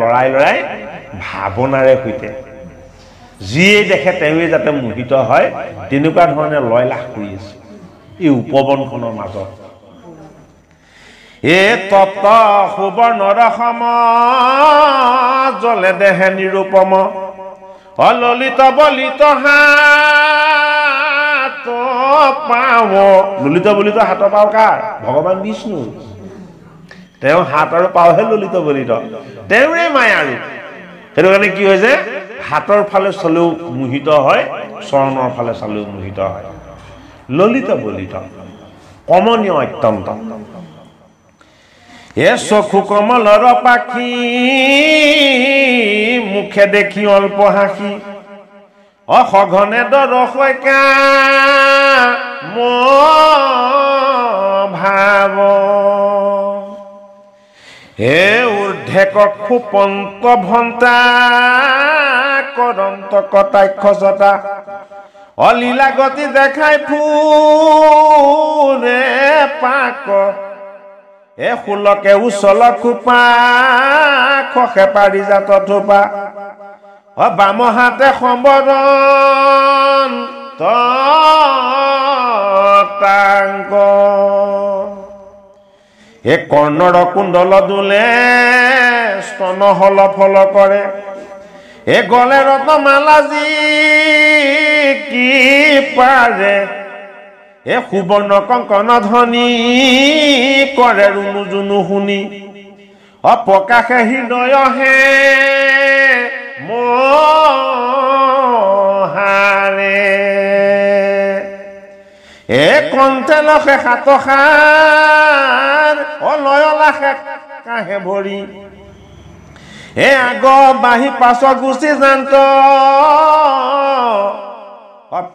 লৰাই লৰাই ভাৱনাৰে সৈতে যিয়ে দেখে তেওঁৱে যাতে মোহিত হয় তেনেকুৱা ধৰণে লয় লাভ কৰি আছে এই উপবনখনৰ মাজত এ তত্ত সুবৰ্ণ ৰসম দেহে নিৰূপম অললিত বলিত হাত ললিত বলিত হাত পাওঁ কাৰ ভগৱান বিষ্ণু তেওঁ হাত আৰু পাওহে ললিত বলিত তেওঁৰে মায়ে আৰু সেইটো কাৰণে কি হয় যে হাতৰ ফালে চলেও মোহিত হয় চৰণৰ ফালে চালেও মোহিত হয় ললিত বলিত কমনীয় অত্যন্ত এ চকু কমলৰ পাখি মুখে দেখি অল্প হাসি অসঘনে দৰশইকা মাব হে উৰ্ধেক খোপন্ত ভন্তা কদন্ত কটাক্ষতা অলীলা গতি দেখাই ফুৰে পাক এ শুলকে উচল খোপা পাৰি জাত থোপা অ বাম হাতে সম্বৰণ তাংগ এ কৰ্ণৰ কুণ্ডল দোলে স্তন হল ফল কৰে এ গলে ৰত মালাজি কি পাৰে এ সুবৰ্ণ কঙ্কন ধনি কৰে ৰুনু জুনু শুনি অ অপকাশে হৃদয়হে মাৰে এ কণ্ঠে লখে সাত সাৰ অলয়লাখে কাহে ভৰি এ আগৰ বাহি পাছ গুচি যান্ত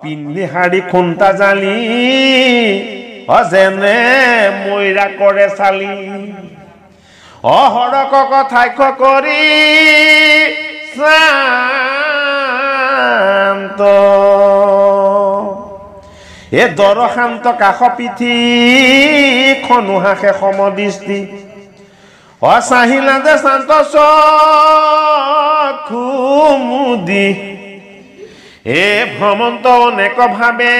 পিন্ধি শাৰী খুন্তা জালি অ যেনে ময়ৰা কৰে চালি অ সৰক কথাক্ষ কৰি শান্ত হে দৰশান্ত কাষ পিঠি খনুহাসে অ চাহিলা যে শান্ত চুমুদি হে ভ্ৰমন্ত অনেকভাৱে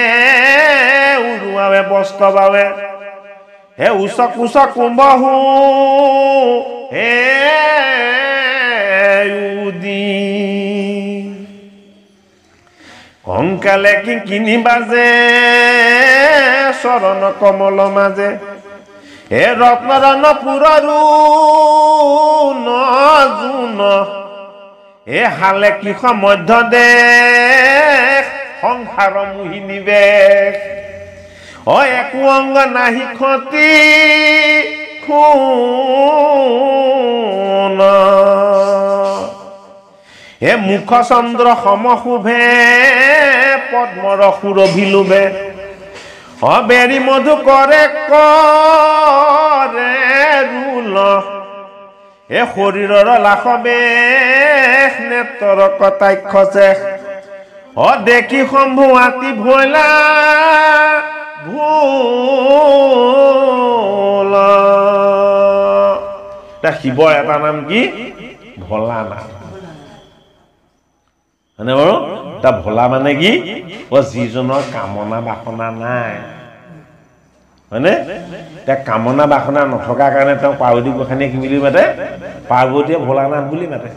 উৰুৱাৱে বস্তবাৱে হে উচ কোচ কুম্ভ হো হে উদী অংকালে কি কিনি যে চৰণ কমল মাজে এ ৰত্নৰণ পুৰৰু ন এ হালে কি মধ্য দেশ সংসাৰ মোহিনী বেশ অ একো অংগ নাহি ক্ষতি খুন হে মুখ চন্দ্ৰ সমশোভে পদ্মৰ সুৰভি লোভে অ বেৰী মধু কৰে কৰে ৰুল হে শৰীৰৰ লাখবে নেত্ৰৰ কটাক্ষ অ দেখি শম্ভু আতি ভৈলা ভূল শিৱ এটা নাম কি ভলা নাম হয়নে বাৰু তা ভোলা মানে কি অ যিজনৰ কামনা বাসনা নাই হয়নে এতিয়া কামনা বাসনা নথকাৰ কাৰণে তেওঁ পাৰ্বতী গোসানীয়ে কি বুলি মাতে পাৰ্বতীয়ে ভোলানাথ বুলি মাতে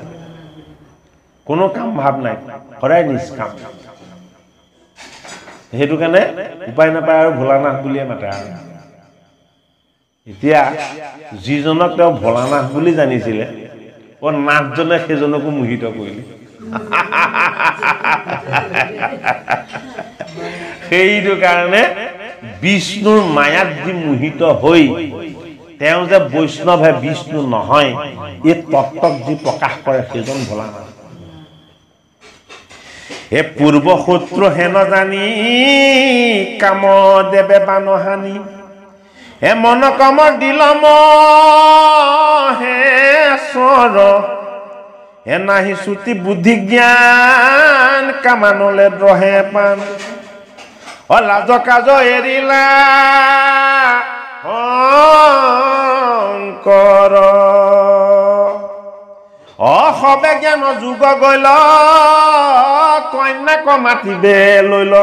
কোনো কাম ভাৱ নাই সদায় নিষ্কাম সেইটো কাৰণে উপায় নাপায় আৰু ভোলা নাথ বুলিয়ে মাতে আৰু এতিয়া যিজনক তেওঁ ভোলানাথ বুলি জানিছিলে অ নাথজনে সেইজনকো মোহিত কৰিলে সেইটো কাৰণে বিষ্ণুৰ মায়াত যি মোহিত হৈ তেওঁ যে বৈষ্ণৱহে বিষ্ণু নহয় এই তত্বক যি প্ৰকাশ কৰে সেইজন ভোলানাথ হে পূৰ্ব শত্ৰু হে নজানি কাম দেৱে বানহানি হে মন কম দিলম হে চৰ হে নাহি সুতি বুদ্ধি জ্ঞান কামানলে রহে পান অ লাজ কাজ এরিলা শংকৰ অসবে জ্ঞান যুগ গৈ ল কন্যাক মাতিবে লৈ ল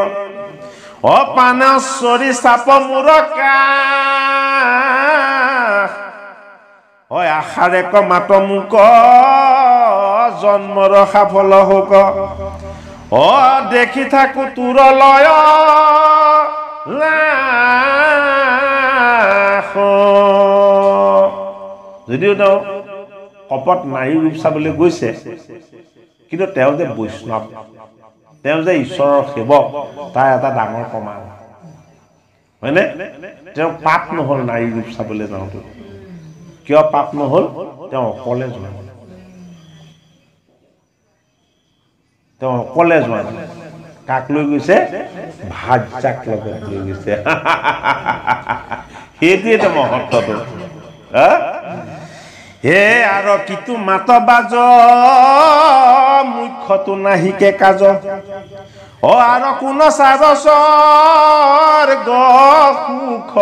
অপানশ্বৰী চাপ মোৰ কাষ হয় আশাৰে ক মাত মোক জন্মৰ সাফল হোক অ দেখি থাকো তোৰ লয় যদিও তেওঁ কপট নাৰী ৰূপ চাবলৈ গৈছে কিন্তু তেওঁ যে বৈষ্ণৱ তেওঁ যে ঈশ্বৰৰ সেৱক তাৰ এটা ডাঙৰ প্ৰমাণ হয়নে তেওঁ পাপ নহ'ল নাৰী ৰূপ চাবলৈ যাওঁতে কিয় পাপ নহ'ল তেওঁ অকলে যোৱা তেওঁ অকলে যোৱা নাই কাক লৈ গৈছে ভাত ভাজাক লগত লৈ গৈছে সেইটোৱে তেওঁ সত্ৰটো হে আৰু কিটো মাত বাজ মুখ্যটো নাহিকে কাজ অ আৰু কোন চাৰচৰ গুখ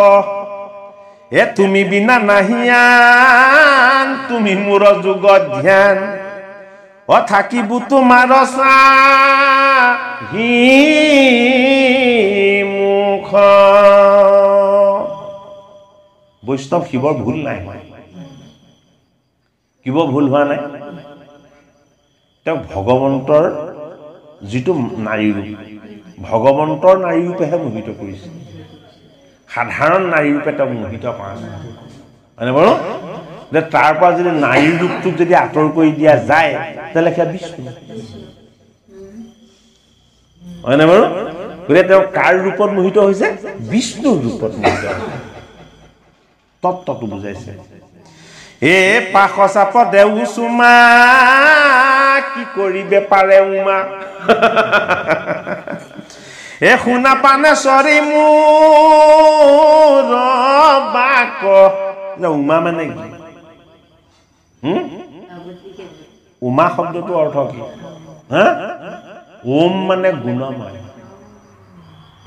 এ তুমি বিনা নাহিয়ান তুমি মোৰ যুগত ধ্যান অথাকিবো তোমাৰ চাহ বৈষ্ণৱ শিৱৰ ভুল নাই কিব ভুল হোৱা নাই তেওঁ ভগৱন্তৰ যিটো নাৰী ৰূপ ভগৱন্তৰ নাৰী ৰূপেহে মোহিত কৰিছে সাধাৰণ নাৰী ৰূপে তেওঁক মোহিত কৰা নাই হয়নে বাৰু যে তাৰ পৰা যদি নাৰীৰ ৰূপটোক যদি আঁতৰ কৰি দিয়া যায় তেনেহ'লে সেয়া বিষ্ণু হয়নে বাৰু গতিকে তেওঁ কাৰ ৰূপত মোহিত হৈছে বিষ্ণুৰ ৰূপত মোহিত হৈছে তত্বটো বুজাইছে এই পাশ চাপ দেউ চুমা কি কৰিব পাৰে উমা এ শুনা পানে চৰি মোৰ উমা মানে কি উমা শব্দটো অৰ্থ কি হা ওম মানে গুণ মায়া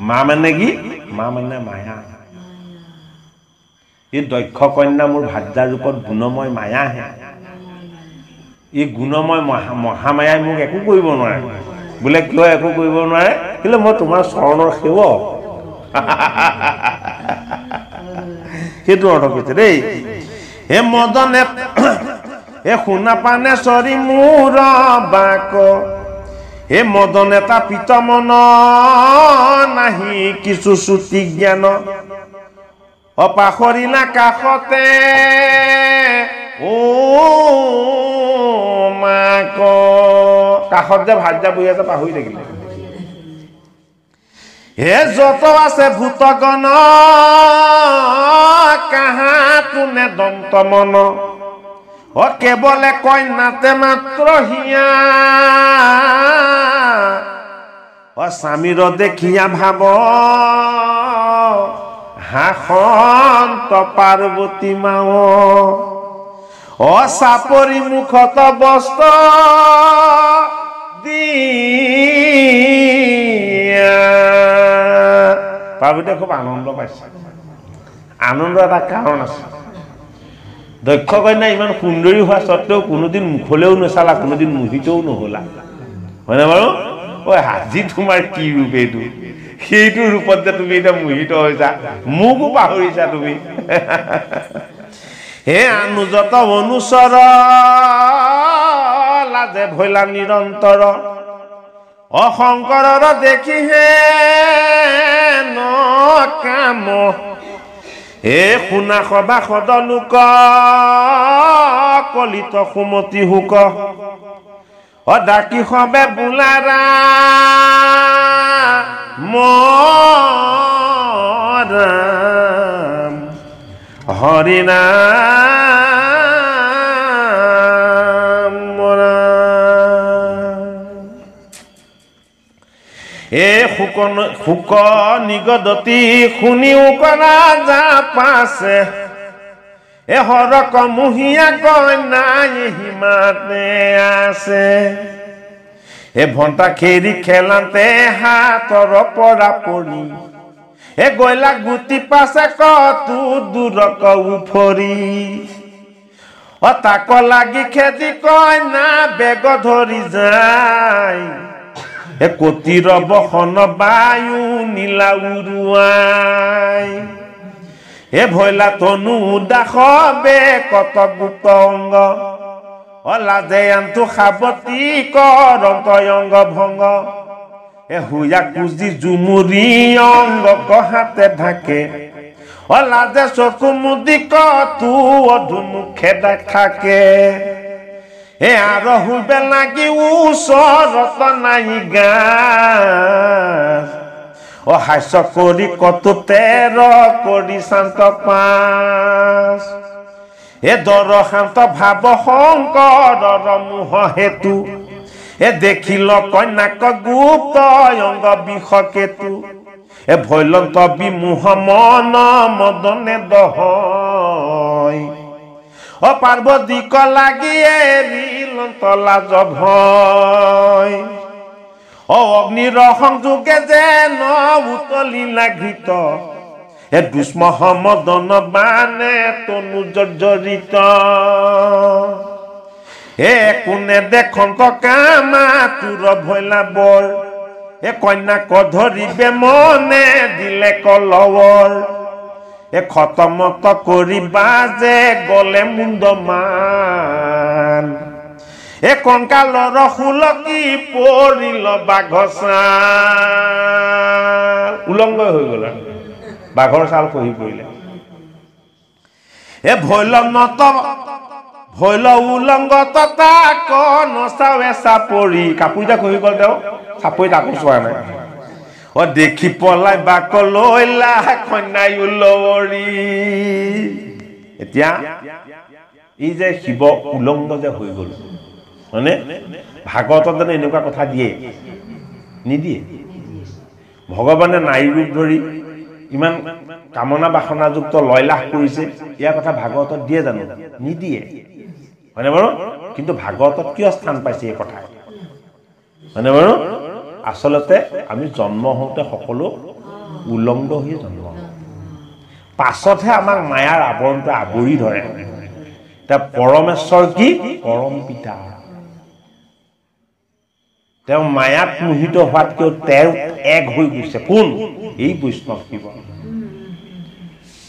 মা মানে কি মা মানে মায়া এই দক্ষ কন্যা মোৰ ভাজ্যা ৰূপত গুণময় মায়াহে এই গুণময় মহা মহামায়াই মোক একো কৰিব নোৱাৰে বোলে কিয় একো কৰিব নোৱাৰে কিন্তু মই তোমাৰ চৰণৰ সেৱক সেইটো অৰ্থ কৈছে দেই হে মদনে এ খুনা পানে সরি মুর বাক হে মদনেতা পিতমন নাহি কিছু শ্ৰুতি জ্ঞান না কাষতে ও মাক কাষত যে ভাত যা বই আছে পাহৰি থাকিলে হে যত আছে ভূতগণ কাহা তোনে দন্ত মন ওকে বলে কইনাতে মাত্র হিয়া ও স্বামীর দেখিয়া ভাব হাসন তো পার্বতী মা ও সাপরি মুখত বস্ত পার্বতী খুব আনন্দ পাইছে আনন্দ এটা কারণ আছে দক্ষ কন্যা ইমান সুন্দৰী হোৱা স্বত্বেও কোনোদিন মুখলেও নচালা কোনোদিন মোহিতও নহলা হয়নে বাৰু ঐ আজি তোমাৰ কি ৰূপ এইটো সেইটো ৰূপত যে তুমি এতিয়া মোহিত হৈছা মোকো পাহৰিছা তুমি হে আনুজত অনুচৰে ভৈলা নিৰন্তৰ অশংকৰ দেখিহে ন কাম এই শুনা সবা সদলোক কলিত সুমতি শোক অদাকি সবে বোলাৰা মৰাম হৰিণা শুক নিগদতি শুনিও কৰা যা পাছে এহৰক মহিয়া কইনাই সিমাতে আছে এ ভণ্টা খেৰি খেলাতে হাতৰ পৰা পৰি এ গইলা গুটি পাছে কতো দূৰক উফৰি অ তাক লাগি খেদি কইনা বেগ ধৰি যায় একতির বহন বায়ু নীলা উরুয়াই এ ভৈলা তনু দাখবে কত গুপ্ত অঙ্গ অলা জেয়ান্তু সাবতি করন্ত অঙ্গ ভঙ্গ এ হুয়া কুজি জুমুরি অঙ্গ কহাতে ঢাকে অলা যে চকু মুদি কু অধুমুখে থাকে এ আৰু বেলাকি ওচৰত নাই গা হাস্য কৰি কত তেৰ কৰি শান্ত পাঁচ এ দৰ শান্ত ভাৱ শংকৰৰ মুহ হেতু এ দেখিল কন্যাক গুপ্ত অংগ বিষ কেতু এ ভৈলন্ত বিমোহ মন মদনে দহন অ পাৰ্বতী কলাগি এৰিল তলা জভয় অ অগ্নিৰ সংযোগে যেন উতলি লাঘিত এ দুষ্ম সমদন বানে তনু জৰ্জৰিত হে কোনে দেখন কামা তোৰ ভৈলা বৰ এ কন্যাক ধৰিবে মনে দিলে কলৱৰ এ খতমত কৰিবা যে গলে মুন্দমান এ কংকালৰ শুলকি পৰিল বাঘ চাল উলংগ হৈ গল বাঘৰ চাল খহি পৰিলে এ ভৈল নত ভৈল উলংগ ততা কন চাও এচা পৰি কাপোৰ এতিয়া খহি গল তেওঁ চাপৰিত আকৌ চোৱা নাই অ দেখি পলাই বাক লৈলা কন্যাই উলৰি এতিয়া ই যে শিৱ উলংগ যে হৈ গ'ল মানে ভাগৱতত যেন এনেকুৱা কথা দিয়ে নিদিয়ে ভগৱানে নাৰী ৰূপ ধৰি ইমান কামনা বাসনাযুক্ত লয়লাস কৰিছে ইয়াৰ কথা ভাগৱতত দিয়ে জানো নিদিয়ে হয়নে বাৰু কিন্তু ভাগৱতত কিয় স্থান পাইছে এই কথা হয়নে বাৰু আচলতে আমি জন্ম হওঁতে সকলো উলংগ হৈ জন্ম হওঁ পাছতহে আমাক মায়াৰ আৱৰণটো আৱৰি ধৰে এতিয়া পৰমেশ্বৰ কি পৰম পিতা তেওঁ মায়াত মোহিত হোৱাতকৈ তেওঁ এক হৈ গৈছে কোন এই বৈষ্ণৱ শিৱ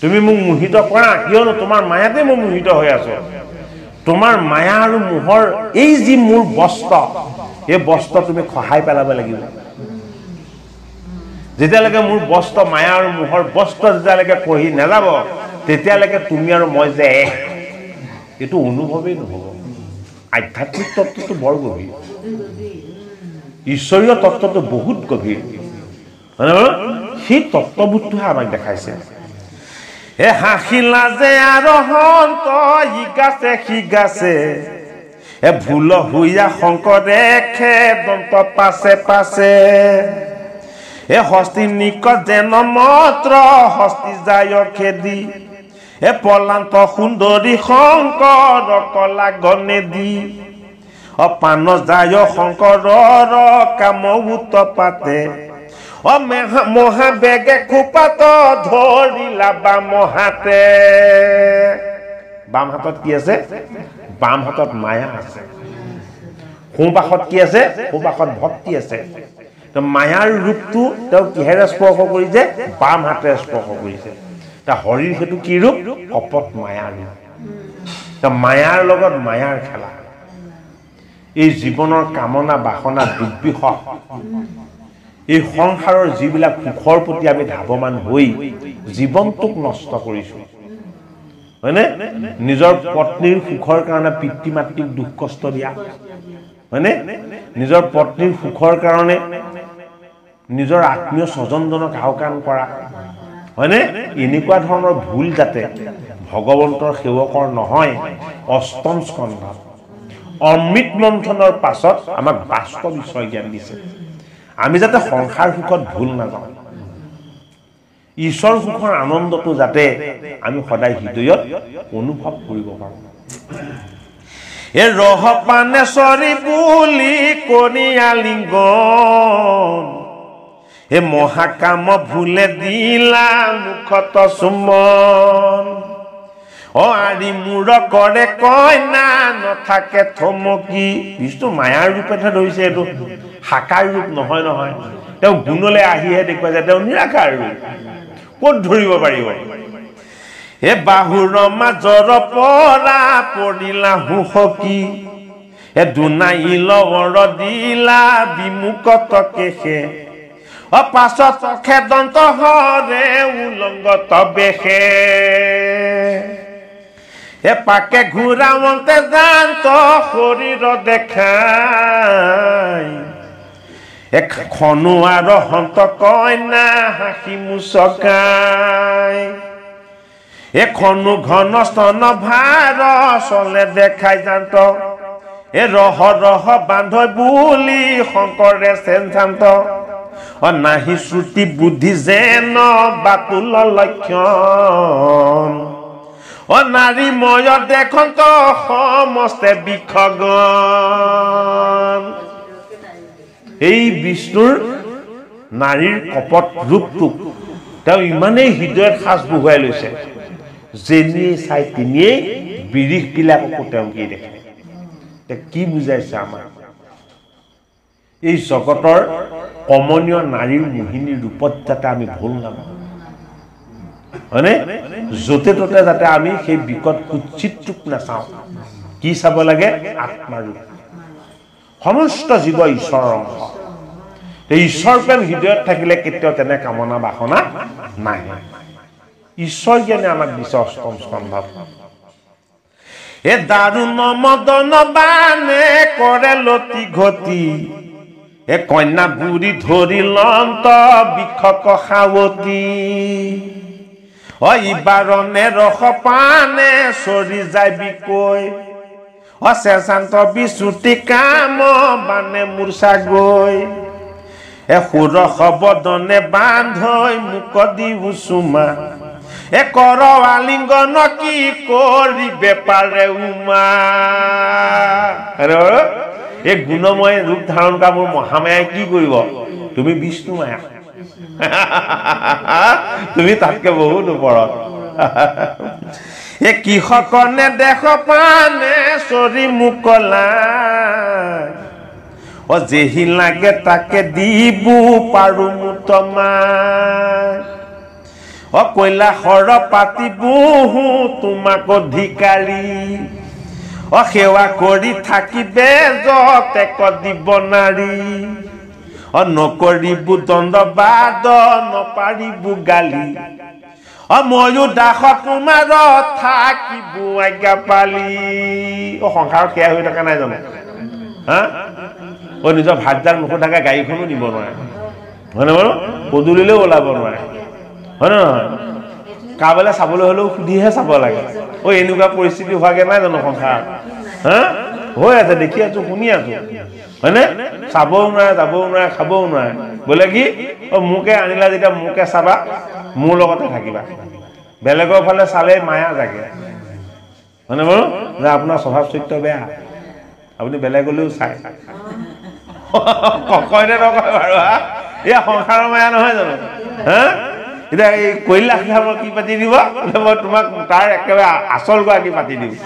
তুমি মোক মোহিত কৰা কিয়নো তোমাৰ মায়াতে মই মোহিত হৈ আছো তোমাৰ মায়া আৰু মোহৰ এই যি মোৰ বস্ত্ৰ সেই বস্ত্ৰ তুমি খহাই পেলাব লাগিব যেতিয়ালৈকে মোৰ বস্ত্ৰ মায়া আৰু মোহৰ বস্ত্ৰ যেতিয়ালৈকে কহি নাযাব তেতিয়ালৈকে তুমি আৰু মই যে এহ এইটো অনুভৱেই নহ'ব আধ্যাত্মিক তত্বটো বৰ গভীৰ ঈশ্বৰীয় তত্বটো বহুত গভীৰ সেই তত্ববোধটোহে আমাক দেখাইছে এ হাসিলা যে আরোহণ তই গাছে সি গাছে এ ভুল হুইয়া শঙ্করে খেদন্ত পাছে পাছে এ হস্তি নিক যেন মন্ত্ৰ হস্তি যায় খেদি এ পলান্ত সুন্দৰী শংকৰ কলা গণেদি অপান যায় শংকৰৰ কাম উত পাতে অ মহাবেগে খোপাত ধৰিলা বাম হাতে বাম হাতত কি আছে বাম হাতত মায়া আছে সোঁবাসত কি আছে সোঁবাসত ভক্তি আছে মায়াৰ ৰূপটো তেওঁ কিহেৰে স্পৰ্শ কৰিছে বাম হাতেৰে স্পৰ্শ কৰিছে হৰিৰ সেইটো কি ৰূপ কপট মায়াৰ ৰূপ মায়াৰ লগত মায়াৰ খেলা এই জীৱনৰ কামনা বাসনা দুৰ্বিষ এই সংসাৰৰ যিবিলাক সুখৰ প্ৰতি আমি ধাৱমান হৈ জীৱনটোক নষ্ট কৰিছোঁ হয়নে নিজৰ পত্নীৰ সুখৰ কাৰণে পিতৃ মাতৃক দুখ কষ্ট দিয়া হয়নে নিজৰ পত্নীৰ সুখৰ কাৰণে নিজৰ আত্মীয় স্বজনজনক আওকাণ কৰা হয়নে এনেকুৱা ধৰণৰ ভুল যাতে ভগৱন্তৰ সেৱকৰ নহয় অষ্টম স্কন্ধ অমৃত মন্থনৰ পাছত আমাক বাস্তৱ বিষয় জ্ঞান দিছে আমি যাতে সংসাৰ সুখত ভুল নাযাওঁ ঈশ্বৰ সুখৰ আনন্দটো যাতে আমি সদায় হৃদয়ত অনুভৱ কৰিব পাৰোঁ এই ৰহ বুলি কণিয়া লিংগ এই মহাকাম ভুলে দিলা মুখত চুমন আৰি মূৰ কৰে কইনা নথাকে থমকি বিষ্ণু মায়াৰ ৰূপ ধৰিছে এইটো সাকাৰ ৰূপ নহয় নহয় তেওঁ গুণলৈ আহিহে দেখুৱাই যায় তেওঁ নিৰাকাৰ ৰূপ ক'ত ধৰিব পাৰিব এ বাহুৰ মাজৰ পৰা পৰিলা হুসকি এ দুনাই লৱৰ দিলা বিমুকত অ পাছত খেদন্ত হৰে উলংগত বেশে এপাকে ঘূৰামতে জান্ত শৰীৰ দেখাই খনু আৰু হন্ত কইনা হাঁহি মুচকাই এখনো ঘন স্তন ভাৰ চলে দেখাই জান্ত এ ৰহ ৰহ বান্ধ বুলি শংকৰে চেঞ্চান্ত নাহি শ্ৰুতি বুদ্ধি যেন বাকুল লক্ষ্য অ নাৰী ময়ত দেখন্ত সমস্তে বিষগ এই বিষ্ণুৰ নাৰীৰ কপট ৰূপটোক তেওঁ ইমানেই হৃদয়ত সাজ বহুৱাই লৈছে যেনিয়ে চাই তেনিয়েই বিৰিশবিলাককো তেওঁ কি দেখে তেওঁ কি বুজাইছে আমাক এই জগতৰ কমনীয় নাৰীৰ মোহিনীৰ ৰূপত যাতে আমি ভুল নাপাওঁ হয়নে য'তে ত'তে যাতে আমি সেই বিকট কুচিতটোক নাচাওঁ কি চাব লাগে আত্মাৰূপ সমস্ত জীৱ ঈশ্বৰৰ অংশ ঈশ্বৰ প্ৰেম হৃদয়ত থাকিলে কেতিয়াও তেনে কামনা বাসনা নাহে ঈশ্বৰ জ্ঞানে আমাক দিছে অষ্টম স্কন্ধ কৰে কন্যা বুঢ়ী ধৰি লন্ত বিষক সাৱতী অইবাৰণে ৰস পানে চৰি যাবি কৈ অশেষান্ত বিচুটি কাম বানে মূৰ্চা গৈ এসুৰ বদনে বান্ধৈ মোক দি উচুমা এ কৰ আলিংগন কি কৰি বেপাৰে উমা এই গুণময় ৰূপ ধাৰণ কৰা মোৰ মহামায়াই কি কৰিব তুমি বিষ্ণু মায়া তুমি তাতকে বহুত ওপৰত এ নে দেশ পানে চৰি মোকলা অ যেহি লাগে তাকে দিব পাৰো মোৰ তোমাৰ অ কয়লা সৰ পাতি বহু তোমাক অধিকাৰী অ সেৱা কৰি থাকিবে যতেক দিব অ নকৰিবো দণ্ডবাদ নপাৰিবো গালি অ ময়ো দাস তোমাৰ থাকিবো আজ্ঞা পালি সংসাৰত সেয়া হৈ থকা নাই জানো হা অ নিজৰ ভাতদাৰ মুখত থাকে গাড়ীখনো নিব নোৱাৰে হয়নে বাৰু পদূলিলৈ ওলাব নোৱাৰে হয়নে নহয় কাবালৈ চাবলৈ হ'লেও সুধিহে চাব লাগে অ এনেকুৱা পৰিস্থিতি হোৱাগৈ নাই জানো সংসাৰত হা হৈ আছে দেখি আছো শুনি আছো হয়নে চাবও নোৱাৰে যাবও নোৱাৰে খাবও নোৱাৰে বোলে কি অ' মোকে আনিলা যেতিয়া মোকে চাবা মোৰ লগতে থাকিবা বেলেগৰ ফালে চালে মায়া জাগে হয়নে বাৰু যে আপোনাৰ স্বভাৱ চৰিত্ৰ বেয়া আপুনি বেলেগলৈও চাই কয়নে নকয় বাৰু হা এয়া সংসাৰৰ মায়া নহয় জানো হা এতিয়া এই কৈলাস ধৰ্মৰ কি পাতি দিব মই তোমাক তাৰ একেবাৰে আচল গৰাকী পাতি দিওঁ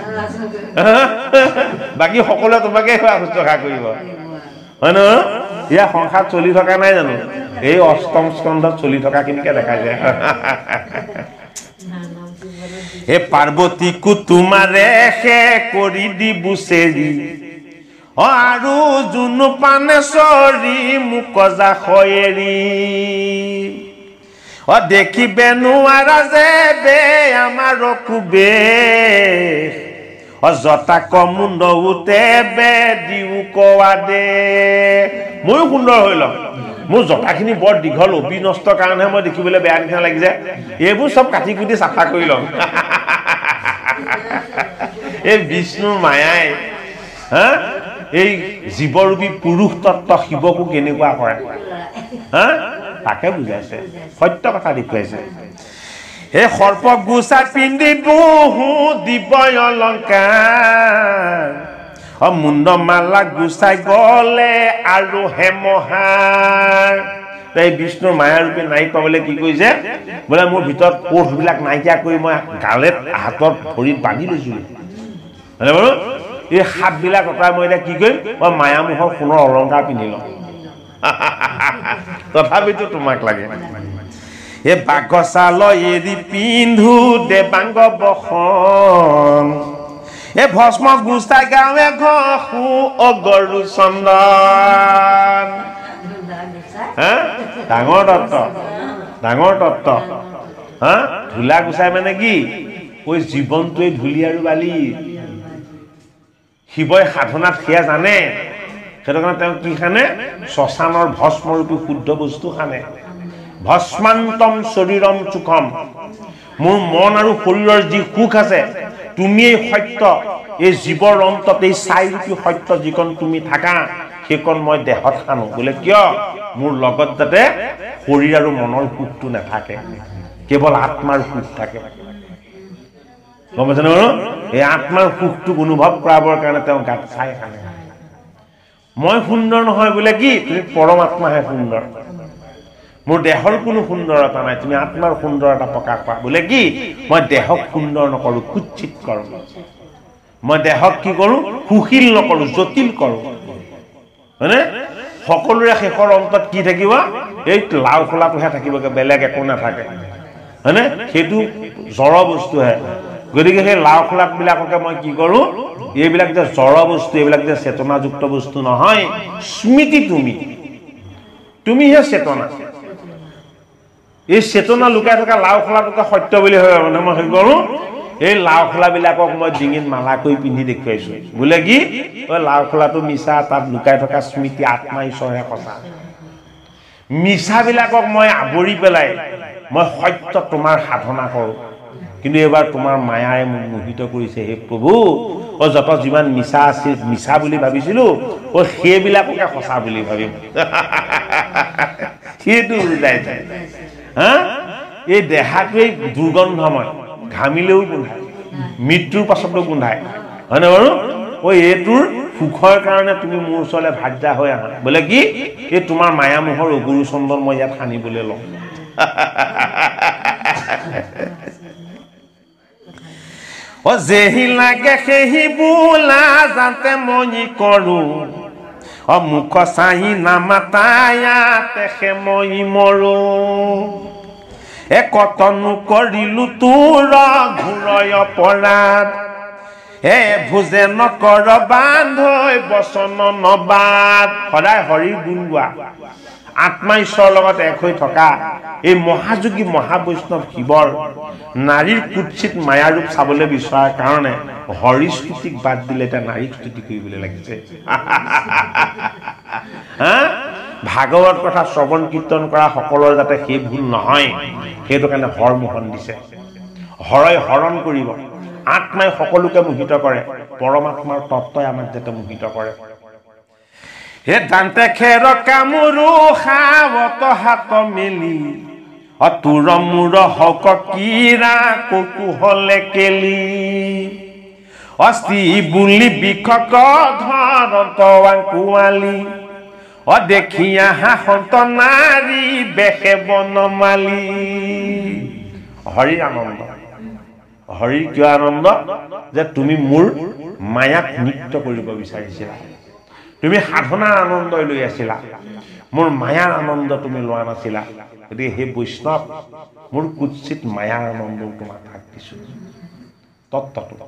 বাকী সকলোৱে তোমাকে শুশ্ৰূষা কৰিব হয় ন সংসাৰ চলি থকা নাই জানো এই অষ্টম স্কন্ধত চলি থাকা থকাখিনিকে দেখা যায় হে পাৰ্বতীকো তোমাৰে সে কৰি দি বুচেৰি আৰু যোন পানে চৰি মোক জাখয়েৰি অ দেখিবে নোৱাৰা যে বে আমাৰ কুবেশ অযথা কমুণ্ড উতেবে দিউ কৱাদে ময়ো সুন্দৰ হৈ লওঁ মোৰ জতাখিনি বৰ দীঘল অবিনষ্ট কাৰণেহে মই দেখিবলৈ বেয়া নিচিনা লাগিছে এইবোৰ চব কাটি কুটি চাফা কৰি লওঁ এই বিষ্ণু মায়াই হা এই জীৱৰূপী পুৰুষ তত্ব শিৱকো কেনেকুৱা কৰে হা তাকে বুজাইছে সত্য কথা দেখুৱাইছে এই সৰ্প গুচা পিন্ধি বহু দিবই অলংকাৰ অ মুণ্ড আৰু হে এই বিষ্ণুৰ মায়াৰূপে নাই পাবলে কি কৰিছে বোলে মোৰ ভিতৰত কোষবিলাক নাইকিয়া কৰি মই গালে হাতত ভৰিত বান্ধি লৈছো বাৰু এই সাপবিলাক অঁতাই মই এতিয়া কি কৰিম মই মায়ামুখৰ সোণৰ অলংকাৰ পিন্ধি লওঁ তথাপিতো তোমাক লাগে এই বাগচাল এৰি পিন্ধু দেবাংগ বসন এ ভস্ম গুচাই গাঁৱে ঘু অগৰু চন্দন ডাঙৰ তত্ত ডাঙৰ তত্ত হা ঢোলা গুচাই মানে কি ঐ জীৱনটোৱে ধূলি আৰু বালি শিৱই সাধনাত সেয়া জানে সেইটো কাৰণে তেওঁ কি খানে শ্মশানৰ ভস্মৰূপী শুদ্ধ বস্তু খানে ভস্মান্তম শৰীৰম চুখম মোৰ মন আৰু শৰীৰৰ যি সুখ আছে তুমিয়েই সত্য এই জীৱৰ অন্তত এই চাৰিটি সত্য যিকণ তুমি থাকা সেইকণ মই দেহত সানো বোলে কিয় মোৰ লগত যাতে শৰীৰ আৰু মনৰ সুখটো নাথাকে কেৱল আত্মাৰ সুখ থাকে গম পাইছে নহয় এই আত্মাৰ সুখটোক অনুভৱ কৰাবৰ কাৰণে তেওঁ গাত চাই সানে মই সুন্দৰ নহয় বোলে কি তুমি পৰমাত্মাহে সুন্দৰ মোৰ দেহৰ কোনো সুন্দৰতা নাই তুমি আত্মাৰ সুন্দৰতা প্ৰকাশ পোৱা বোলে কি মই দেহক সুন্দৰ নকৰোঁ কুচিত কৰোঁ মই দেহক কি কৰোঁ সুশীল নকৰোঁ জটিল কৰোঁ হয়নে সকলোৰে শেষৰ অন্তত কি থাকিব এই লাও খোলাটোহে থাকিবগৈ বেলেগ একো নাথাকে হয়নে সেইটো জড় বস্তুহে গতিকে সেই লাও খোলাবিলাককে মই কি কৰোঁ এইবিলাক যে জড় বস্তু এইবিলাক যে চেতনাযুক্ত বস্তু নহয় স্মৃতি তুমি তুমিহে চেতনা এই চেতনা লুকাই থকা লাও খোলাটোকে সত্য বুলি হয় মানে মই সেই কৰোঁ এই লাও খোলাবিলাকক মই ডিঙিত মালা কৰি পিন্ধি দেখুৱাইছোঁ বোলে কি অ' লাও খোলাটো মিছা তাত লুকাই থকা স্মৃতি আত্মা ঈশ্বৰহে কথা মিছাবিলাকক মই আৱৰি পেলাই মই সত্য তোমাৰ সাধনা কৰোঁ কিন্তু এইবাৰ তোমাৰ মায়াই মোক মোহিত কৰিছে হে প্ৰভু অ' যত যিমান মিছা আছিল মিছা বুলি ভাবিছিলোঁ অ' সেইবিলাককে সঁচা বুলি ভাবিম সেইটো বুজাইছে হা এই দেহাটোৱে দুৰ্গন্ধময় ঘামিলেও গোন্ধায় মৃত্যুৰ পাছতো গোন্ধায় হয়নে বাৰু অই এইটোৰ সুখৰ কাৰণে তুমি মোৰ ওচৰলৈ ভাজা হৈ আহা বোলে কি এই তোমাৰ মায়ামোহৰ চন্দন মই ইয়াত সানিবলৈ লওঁ অ যেহি লাগে সেহি বোলা যাতে মই কৰোঁ অমুক চাহি নামাতায়া তেখে মই মৰো একতনো কৰিলো তোৰ ঘূৰ অপৰাধ হে ভোজে নকৰ বান্ধ বচন নবাদ সদায় হৰি গুণ গোৱা আত্মা ঈশ্বৰৰ লগত এক হৈ থকা এই মহাযোগী মহাবৈষ্ণৱ শিৱৰ নাৰীৰ কুৎসিত মায়াৰূপ চাবলৈ বিচৰাৰ কাৰণে হৰি হৰিস্তুতিক বাদ দিলে এতিয়া নাৰীক স্তুতি কৰিবলৈ লাগিছে হা ভাগৱত কথা শ্ৰৱণ কীৰ্তন কৰা সকলৰ যাতে সেই ভুল নহয় সেইটো কাৰণে হৰ মোহন দিছে হৰই হৰণ কৰিব আত্মাই সকলোকে মোহিত কৰে পৰমাত্মাৰ তত্বই আমাক যাতে মোহিত কৰে হেদান্তে খেৰ কামোৰো সাৱত হাত মেলি অতুৰ মূৰ হক কিৰা কুকুহলে কেলি অস্থি বুলি বিষক ধৰন্ত কোৱালি অদেখি আহা সন্ত নাৰী বেশে বনমালি হৰি আনন্দ হৰি কিয় আনন্দ যে তুমি মোৰ মায়াক নৃত্য কৰিব বিচাৰিছিলা তুমি সাধনা আনন্দই লৈ আছিলা মোৰ মায়াৰ আনন্দ তুমি লোৱা নাছিলা গতিকে সেই বৈষ্ণৱ মোৰ কুৎসিত মায়াৰ আনন্দ তোমাক থাক দিছো তত্বটো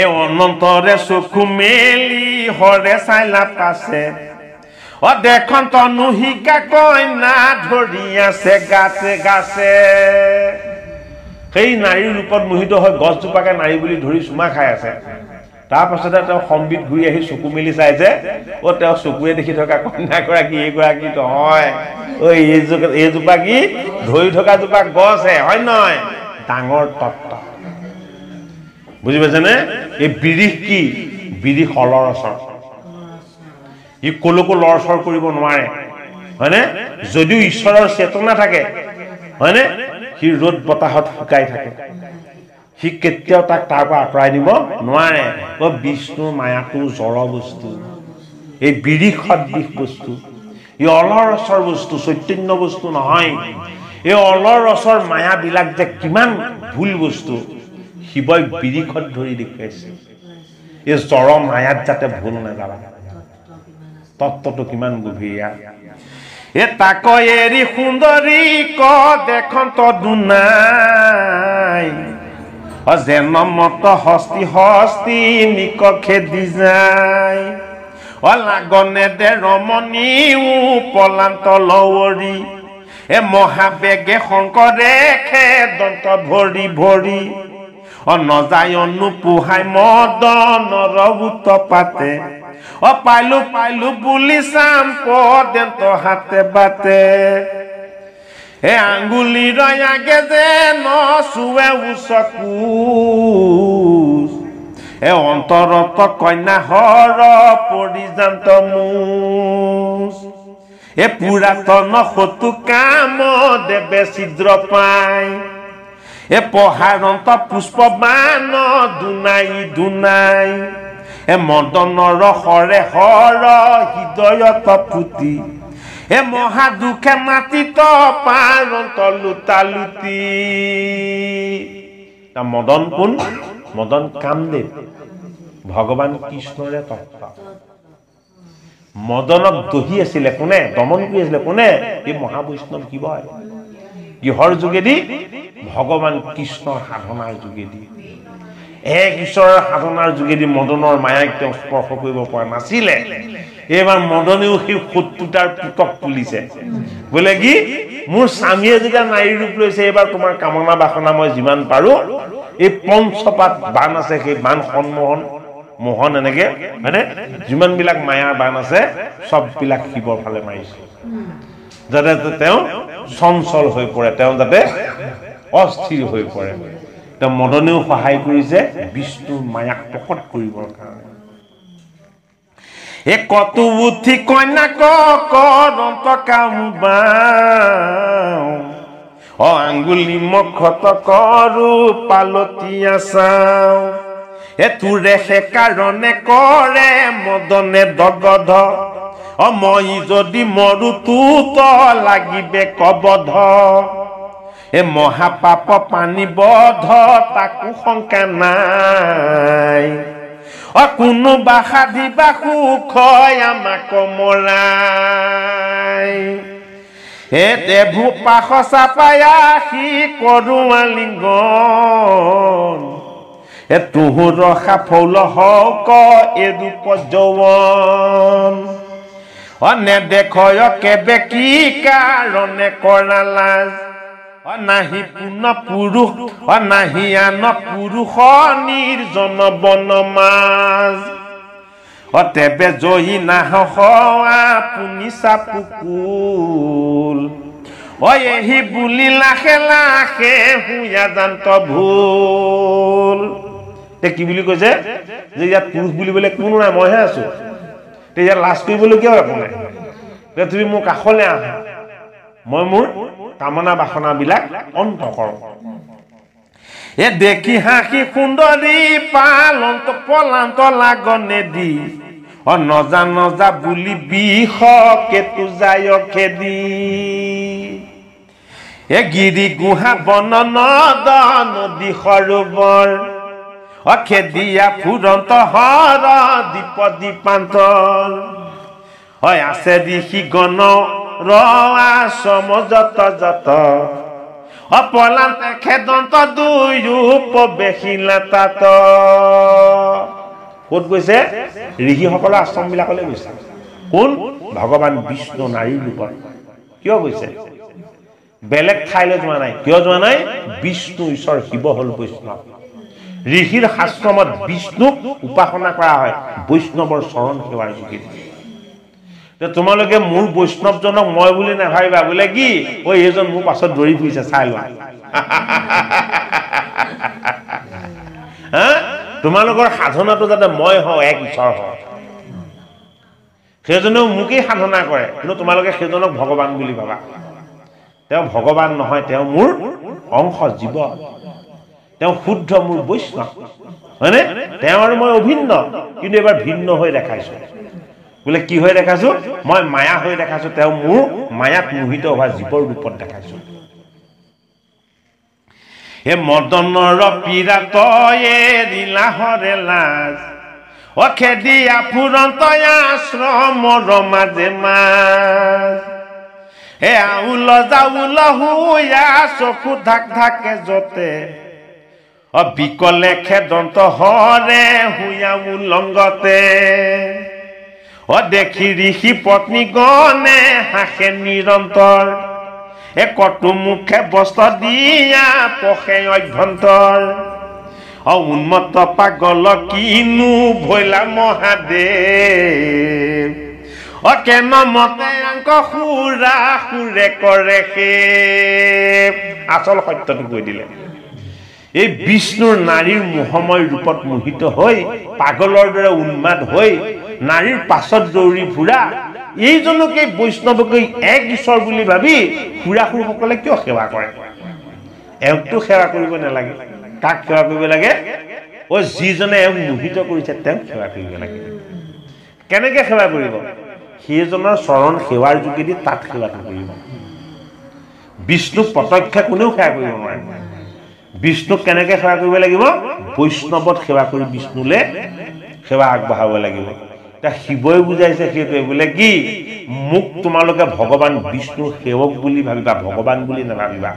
এই অনন্তৰে চকু মেলি হৰে চাই লাভ আছে অ দেখোন তনু শিকা কইনা ধৰি আছে গাছে গাছে সেই নাৰীৰ ৰূপত মোহিত হৈ গছজোপাকে নাৰী বুলি ধৰি চুমা খাই আছে তাৰপাছতে তেওঁ সম্বিত ঘূৰি আহি চকু মেলি চাই যে অ' তেওঁ চকুৰে দেখি থকা কন্যাগৰাকী এইগৰাকী নহয় ঐ এইজোপা এইজোপা কি ধৰি থকা জোপা গছ হে হয় নহয় ডাঙৰ তত্ত্ব বুজি পাইছেনে এই বিৰিষ কি বিৰিষ অলৰচৰ ই কলকো লৰচৰ কৰিব নোৱাৰে হয়নে যদিও ঈশ্বৰৰ চেতনা থাকে হয়নে সি ৰ'দ বতাহত শুকাই থাকে সি কেতিয়াও তাক তাৰ পৰা আঁতৰাই দিব নোৱাৰে বৰ বিষ্ণু মায়াটো জৰ বস্তু এই বিৰি বিষ বস্তু ই অলৰচৰ বস্তু চৈতন্য বস্তু নহয় এই অলৰচৰ মায়াবিলাক যে কিমান ভুল বস্তু শিৱই বিৰিখত ধৰি দেখুৱাইছে এই জৰ মায়াত যাতে ভুল নেযাবা তত্বটো কিমান গভীৰ এ তাক এৰি সুন্দৰী ক দেখন্ত তদুনাই অজেন মত হস্তি হস্তি নিকক্ষে দি যায় অলাগনে দে ৰমণীও পলান্ত লৱৰি এ মহাবেগে শংকৰে খে দন্ত ভৰি ভৰি অনজাই অনুপুহাই মদনৰ পাতে অ পাইলো পাইলো বুলি চাম্প দেন্ত হাতে বাতে হে আঙ্গুলি রয়া গেজে নসুয়ে উচকুচ এ অন্তৰত কন্যা হৰ পৰিজান্ত মুচ এ পুৰাতন সতু কাম দেবে ছিদ্ৰ পাই এ পহাৰন্ত পুষ্পবান দুনাই দুনাই এ মদনৰ হৰে হৰ হৃদয়ত পুতি এ মহাদুখে মাতিত পাৰ তলুতালুতি মদন কোন মদন কামদেৱ ভগৱান কৃষ্ণৰে তত্বা মদনক দহি আছিলে কোনে দমন কৰি আছিলে কোনে এই মহাবৈষ্ণৱ কিব কিহৰ যোগেদি ভগৱান কৃষ্ণৰ সাধনাৰ যোগেদি এক ঈশ্বৰৰ সাধনাৰ যোগেদি মদনৰ মায়াক তেওঁ স্পৰ্শ কৰিব পৰা নাছিলে এইবাৰ মদনেও সেই শত্ৰুতাৰ পুতক তুলিছে বোলে কি মোৰ স্বামীয়ে যেতিয়া নাৰী ৰূপ লৈছে এইবাৰ তোমাৰ কামনা বাসনা মই যিমান পাৰো এই পঞ্চপাত বান আছে সেই বান সন্মোহন মোহন এনেকে মানে যিমানবিলাক মায়াৰ বান আছে চববিলাক শিৱৰ ফালে মাৰিছে যাতে তেওঁ চঞ্চল হৈ পৰে তেওঁ যাতে অস্থিৰ হৈ পৰে তেওঁ মদনেও সহায় কৰিছে বিষ্ণুৰ মায়াক প্ৰকট কৰিবৰ কাৰণে এই কতো উঠি কন্যাক কৰন্ত কাম কৰো পালতি চাওঁ এ তোৰে সে কাৰণে কৰে মদনে দগধ অ মই যদি মৰো তোক লাগিবে কবধ এ মহাপাপ পানী বধ তাকো শংকা নাই অ কোনোবা সাধিবা সুখ আমাক মৰাই হে দেভু পাস চাপাই আহি কৰোৱা লিংগ এ তুহু ৰখা ফৌল হওক এৰূপ যৌৱন অনে দেখয় কেবে কি কাৰণে কৰা লাজ নাহি পুন পুৰুষ নাহি আন পুৰুষ নিৰ্জন বন মাজ তেবে জহি নাহ আপুনি চাপু ভুল কি বুলি কৈছে যে ইয়াত পুৰুষ বুলিবলৈ কোনো নাই মইহে আছো ইয়াত লাজ কৰিবলগীয়াও একো নাই তুমি মোৰ কাষলৈ আহা মই মোৰ কামনা বাসনাবিলাক অন্ত কৰ এ দেখি হাঁহি সুন্দৰী পালন্ত পলান্ত লাগনেদি অ নজা নজা বুলি বিষ কেতু যায় খেদি এ গিৰি গুহা বন নদ নদী সৰোবৰ অ খেদিয়া ফুৰন্ত হৰ দীপ দীপান্তৰ হয় আছে দিশি গণ ৰওয়া সম যত যত গৈছে কোন ভগৱান বিষ্ণু নাৰীৰ ৰূপত কিয় গৈছে বেলেগ ঠাইলৈ যোৱা নাই কিয় যোৱা নাই বিষ্ণু ঈশ্বৰ শিৱ হ'ল বৈষ্ণৱ ঋষিৰ শাস্ত্ৰমত বিষ্ণুক উপাসনা কৰা হয় বৈষ্ণৱৰ চৰণ সেৱাৰ যোগেদি যে তোমালোকে মোৰ বৈষ্ণৱজনক মই বুলি নাভাবিবা বোলে কি ঐ এইজন মোৰ পাছত দৌৰি ফুৰিছে চাই লোৱা তোমালোকৰ সাধনাটো যাতে মই হওঁ এক ঈশ্বৰ হওঁ সেইজনেও মোকেই সাধনা কৰে কিন্তু তোমালোকে সেইজনক ভগৱান বুলি ভাবা তেওঁ ভগৱান নহয় তেওঁ মোৰ অংশ জীৱ তেওঁ শুদ্ধ মোৰ বৈষ্ণৱ হয়নে তেওঁ আৰু মই অভিন্ন কিন্তু এবাৰ ভিন্ন হৈ দেখাইছো বোলে কি হৈ দেখাইছোঁ মই মায়া হৈ দেখাইছোঁ তেওঁ মোৰ মায়াত মোহিত হোৱা জীৱৰ ৰূপত দেখাইছোঁ হে মদনৰ পীৰা তয়ে দিলাহৰে লাজ অখেদি আপোন তয়াশ্ৰম মাজে মাজ হে আউল জাউল হুয়া চকু ঢাক ঢাকে যতে অ বিকলে খেদন্ত হৰে হুয়া উলংগতে লংগতে দেখি ঋষি পত্নী গণে হাসে নিৰন্তৰ এ কটু মুখে বস্ত্ৰ দিয়া পষে অভ্যন্তৰ উন্মত পাগল কিনো ভৈলা মহাদেৱ অ কেন মতাংক সুৰা সুৰে কৰে সে আচল সত্যটো কৈ দিলে এই বিষ্ণুৰ নাৰীৰ মোহময় ৰূপত মোহিত হৈ পাগলৰ দৰে উন্মাদ হৈ নাৰীৰ পাছত জৰুৰী ফুৰা এইজনকেই বৈষ্ণৱকেই এক ঈশ্বৰ বুলি ভাবি খুৰাসুৰসকলে কিয় সেৱা কৰে এওঁকতো সেৱা কৰিব নালাগে কাক সেৱা কৰিব লাগে অ' যিজনে এওঁক মোহিত কৰিছে তেওঁক সেৱা কৰিব লাগে কেনেকৈ সেৱা কৰিব সেইজনৰ চৰণ সেৱাৰ যোগেদি তাত সেৱাটো কৰিব বিষ্ণু প্ৰত্যক্ষে কোনেও সেৱা কৰিব নোৱাৰে বিষ্ণুক কেনেকৈ সেৱা কৰিব লাগিব বৈষ্ণৱত সেৱা কৰি বিষ্ণুলৈ সেৱা আগবঢ়াব লাগিব এতিয়া শিৱই বুজাইছে সেইটোৱে বোলে কি মোক তোমালোকে ভগৱান বিষ্ণুৰ সেৱক বুলি ভাবিবা ভগৱান বুলি নাভাবিবা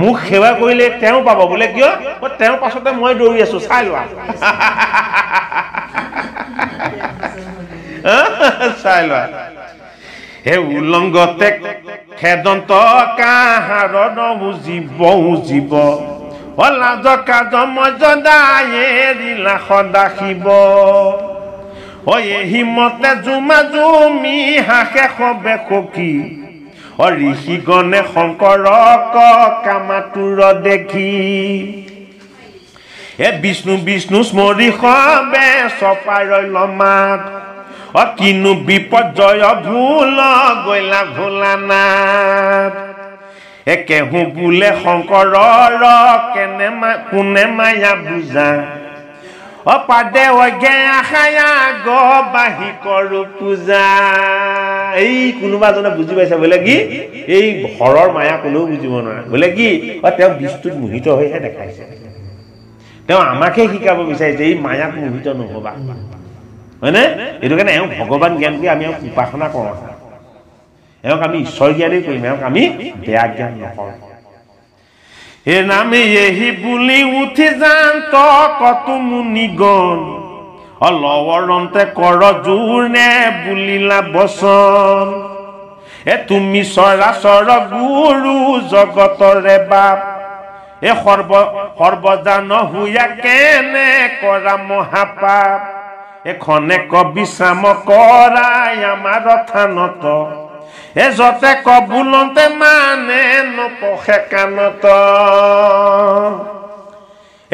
মোক সেৱা কৰিলে তেওঁ পাব বোলে কিয় তেওঁৰ পাছতে মই দৌৰি আছো চাই লোৱা চাই লোৱা হে উলংগতে খেদন্ত কাহাৰ নুজিব উজিব লাজ কাজ মৰ্যদায়ে লীলা সদাসিব এহি মতে জুমা জুমি হাসে সবে সখী ঋষিগণে শংকৰক কামাতুৰ দেখি এ বিষ্ণু বিষ্ণু স্মৰি সবে চপাই লমাত অতিনু বিপজয় ভুল গৈলা ভোলানাথ একে হু বোলে শংকৰৰ কেনে কোনে মায়া বুজা অপাদে অগে আশায়া গাহি কৰো পূজা এই কোনোবা এজনে বুজি পাইছে বোলে কি এই ঘৰৰ মায়া কোনেও বুজিব নোৱাৰে বোলে কি অ তেওঁ বিষ্ণুত মোহিত হৈহে দেখাইছে তেওঁ আমাকে শিকাব বিচাৰিছে এই মায়াক মোহিত নহ'বা হয়নে এইটো কাৰণে এওঁক ভগৱান জ্ঞান কৰি আমি এওঁক উপাসনা কৰোঁ এওঁক আমি ঈশ্বৰ জ্ঞানেই কৰিম এওঁক আমি বেয়া জ্ঞান নকৰোঁ এহি বুলি উঠি যান তু মুগণ অলৱৰন্তে কৰ জোৰ নে বুলিলা বচন এ তুমি চৰাচৰ গুৰু জগতৰে বাপ এ সৰ্ব সৰ্বজান হুয়া কেনে কৰা মহাপাপ এখনে কবিশ্ৰাম কৰাই আমাৰ থানত এ যতে কবুলতে মানে নপষে কানত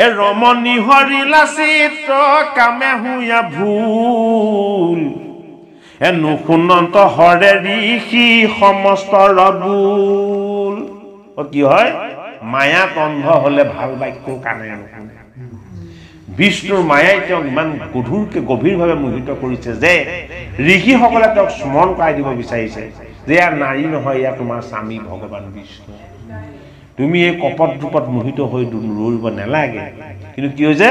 এ ৰমণি হৰি লাচিত কামে শুয়া ভূল এ নুশুনন্ত হৰে ঋষি সমস্ত ৰবুল কি হয় মায়া কন্ধ হলে ভাল বাক্য কাণে নুশুনে বিষ্ণুৰ মায়াই তেওঁক ইমান গধুৰকে গভীৰভাৱে মোহিত কৰিছে যে ঋষিসকলে তেওঁক স্মৰণ কৰাই দিব বিচাৰিছে যে ইয়াৰ নাৰী নহয় ইয়াৰ তোমাৰ স্বামী ভগৱান বিষ্ণু তুমি এই কপট ৰূপত মোহিত হৈ ৰৈব নালাগে কিন্তু কি হৈছে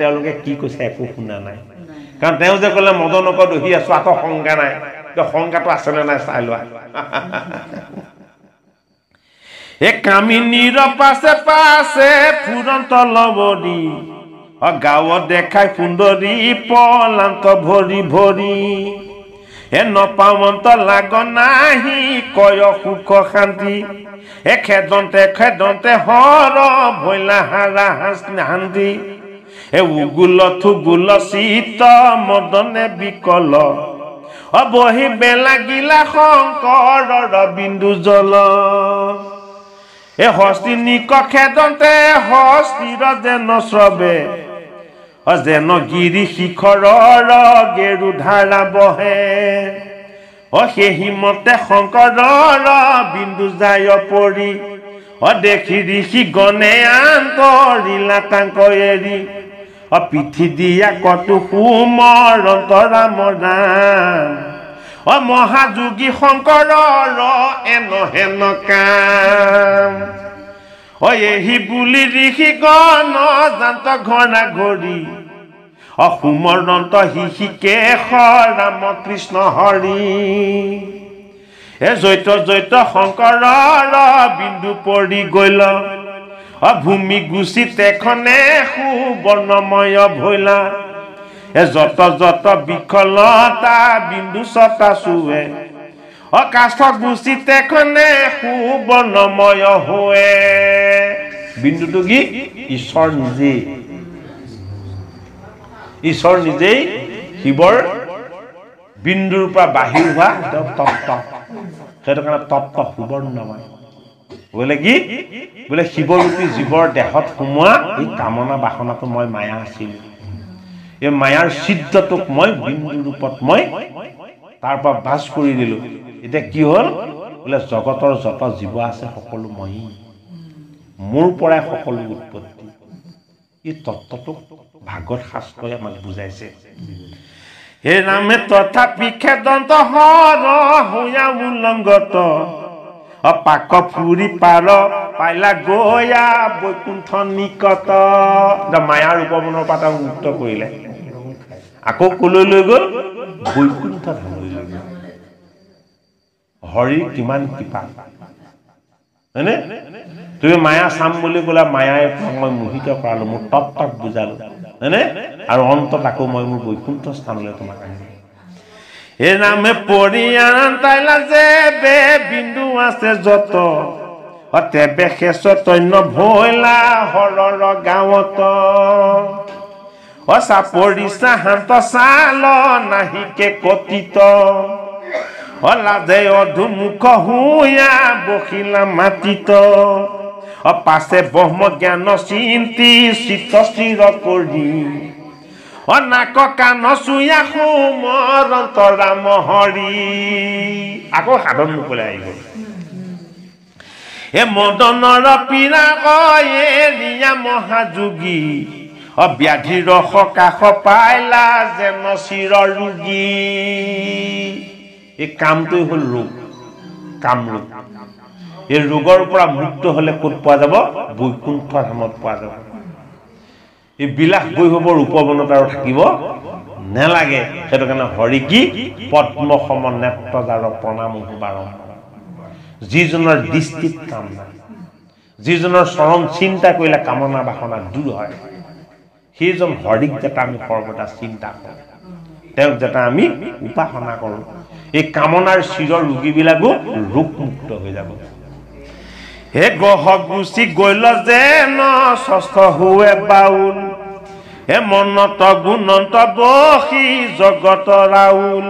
তেওঁলোকে কি কৈছে একো শুনা নাই কাৰণ তেওঁ যে ক'লে মদনক দহি আছো আকৌ শংকা নাই সংজ্ঞাটো আছেনে নাই চাই লোৱা এ কামিনীৰ পাছে পাছে ফুৰন্ত লৱ দি গাঁৱত দেখাই সুন্দৰী পলান্ত ভৰি ভৰি এ নপাৱন্ত লাগ নাহি কয় সুখ শান্তি এ খেদন্তে খেদন্তে হৰ ভৈলা হাৰা শান্তি এ উগুল থুগুল চিত মদনে বিকল বহি লাগিলা শংকৰৰ বিন্দু জল এ হস্তি নিক খেদন্তে হস্তিৰ যেন শ্ৰৱে যেন গিৰি শিখৰৰ গেৰু ধাৰা বহে অ সেইমতে শংকৰৰ বিন্দু যায় পৰি অ দেখি ঋষি গণে আন্তৰিলা তাংক এৰি অ পিঠি দিয়া কটো সুমৰ অন্তৰাম নাম মহাযোগী শংকৰৰ এনহেন কাম অয়ে হি বুলি ঋষি গণজান্ত ঘৰ ঘৰি অসুমৰ নন্ত শিশিকে ৰাম কৃষ্ণ হৰি এ জৈত জৈত শংকৰৰ বিন্দু পৰি গল অভূমি গুচিত এখনে সুবৰ্ণময় ভৈলা এ যত যত বিখলতা বিন্দু চটা চুৱে অ অকাশ গুচিত এখনে সুবৰ্ণময় হোৱে বিন্দুটো কি ঈশ্বৰ নিজেই ঈশ্বৰ নিজেই শিৱৰ বিন্দুৰ পৰা বাহিৰ হোৱা তেওঁ তত্ত সেইটো কাৰণে তত্ত্ব সুবৰ্ণ হয় বোলে কি বোলে শিৱৰূপী জীৱৰ দেহত সোমোৱা এই কামনা বাসনাটো মই মায়া আছিল এই মায়াৰ চিত্ৰটোক মই বিন্দু ৰূপত মই তাৰ পৰা বাছ কৰি দিলোঁ এতিয়া কি হ'ল বোলে জগতৰ যত জীৱ আছে সকলো ময়েই মোৰ পৰাই সকলো উৎপত্তি এই তত্ত্বটোক ভাগৱত শাস্ত্ৰই আমাক বুজাইছে বৈকুণ্ঠ নিকট মায়াৰ উপবনৰ পৰা তেওঁ কৰিলে আকৌ কলৈ লৈ গ'ল বৈকুণ্ঠ ধৰি কিমান কৃপা তুমি মায়া চাম বুলি কলা মায়াই তোমাক মই মোহিত কৰালো মোৰ তপ টপ বুজালো হয়নে আৰু অন্তত আকৌ মই মোৰ বৈকুণ্ঠ স্থানলৈ তোমাক আহিলো এ নাহিকে কতিত অলা যে অধুমুখ হুঁয়া মাতিত অপাছে ব্ৰহ্ম জ্ঞান চিন্তি চিত চিৰ কৰি অনাক কান চুঞা সুমৰন্ত ৰাম হৰি আকৌ সাধন নোপোৱালে আহিব এ মদনৰ পীৰাক এৰিয়া মহাযোগী ৰস কাষ পাইলা যেন চিৰ ৰোগী এই কামটোৱে হ'ল ৰোগ কামৰূপ এই ৰোগৰ পৰা মুক্ত হ'লে ক'ত পোৱা যাব বৈকুণ্ঠ ধামত পোৱা যাব এই বিলাস বৈভৱৰ উপবনত আৰু থাকিব নেলাগে সেইটো কাৰণে হৰি কি পদ্ম সম নেত্ৰজাৰ প্ৰণাম বাৰ যিজনৰ দৃষ্টিত কামনা যিজনৰ চৰম চিন্তা কৰিলে কামনা বাসনা দূৰ হয় সেইজন হৰিক যাতে আমি সৰ্বদা চিন্তা কৰোঁ তেওঁক যাতে আমি উপাসনা কৰোঁ এই কামনাৰ চিৰ ৰোগীবিলাকো ৰোগমুক্ত হৈ যাব হে গ্ৰহ গুচি গল যে ন ষষ্ঠ হুৱে বাউল হে মনত গুণন্ত বসী জগত ৰাউল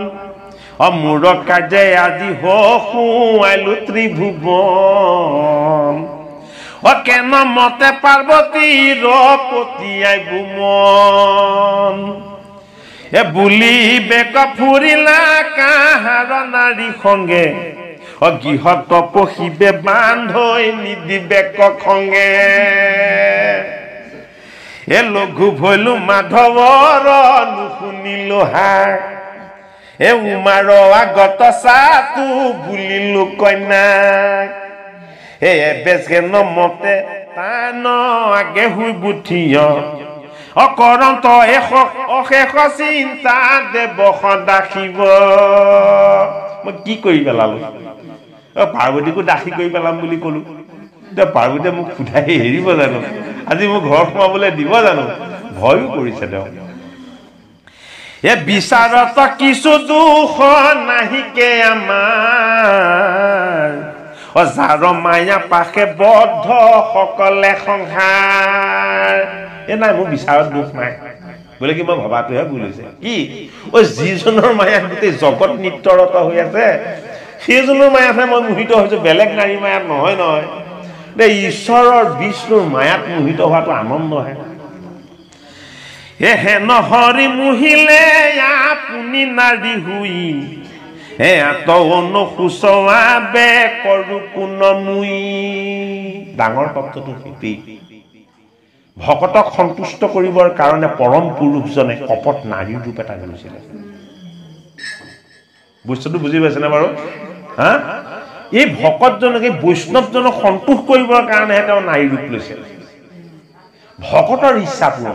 অ মূৰ কাজে আজি হুৱাইলো ত্ৰিভুৱ অ কেন মতে পাৰ্বতী ৰ পতিয়াই বুম এ বুলি বেক ফুৰিলা কাহাৰ নাৰী সংগে গৃহ তপসীবে বান্ধৈ নিদিবে কখঙে এ লঘু ভৈলো মাধৱৰ নুশুনিলো হাৰ এ উমাৰ আগত চাহটো বুলিলো কন্যাক হে এবেজে নমতে তান আগে শুই বুঠিয় অকৰন্ত অশেষ চিন্তা দেৱ সদাশিৱ মই কি কৰি পেলালো পাৰ্বতীকো দাসী কৰি পেলাম বুলি ক'লো এতিয়া পাৰ্বতীয়ে মোক সোধাই এৰিব জানো আজি মোক ঘৰ সোমাবলৈ দিব জানো ভয়ো কৰিছে তেওঁ বিচাৰত কিছু দুখ নাহিকে আমাৰ মায়া পাশে বদ্ধ সকলে সংসাৰ এই নাই মোৰ বিচাৰত দুখ নাই বোলে কি মই ভবাটোহে ভুল কি ঐ যিজনৰ মায়া গোটেই জগত নিত্যৰত হৈ আছে সেইজনৰ মায়াতহে মই মোহিত হৈছোঁ বেলেগ নাৰী মায়াত নহয় নহয় দে ঈশ্বৰৰ বিষ্ণুৰ মায়াত মোহিত হোৱাটো আনন্দহে এহে নহৰি মুহিলে আপুনি নাৰী হৈ হে তনসুচাবে কৰো পুনমুই ডাঙৰ শব্দটো সেইটোৱেই ভকতক সন্তুষ্ট কৰিবৰ কাৰণে পৰম পুৰুষজনে কপট নাৰীৰ ৰূপ এটা গৈছিলে বৈষ্ণৱটো বুজি পাইছেনে বাৰু হা এই ভকতজনক এই বৈষ্ণৱজনক সন্তোষ কৰিবৰ কাৰণেহে তেওঁ নাৰী ৰূপ লৈছে ভকতৰ ইচ্ছা পূৰণ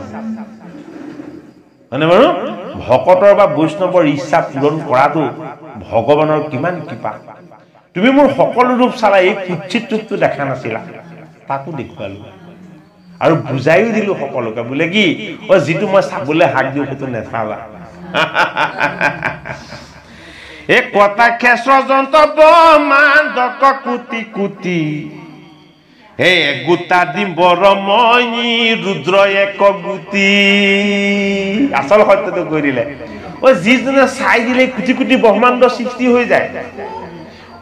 হয়নে বাৰু ভকতৰ বা বৈষ্ণৱৰ ইচ্ছা পূৰণ কৰাটো ভগৱানৰ কিমান কৃপা তুমি মোৰ সকলো ৰূপ চালা এই কুৎসিত ৰূপটো দেখা নাছিলা তাকো দেখুৱালো আৰু বুজাইও দিলো সকলোকে বোলে কি অ যিটো মই চাবলৈ হাক দিওঁ সেইটো নেচাবা এ কথা খেস যন্ত্র মান্দক কুতি কুতি হে আসল সত্যটো কৰিলে ও যিজনে চাই দিলে কোটি কোটি ব্ৰহ্মাণ্ড সৃষ্টি হৈ যায়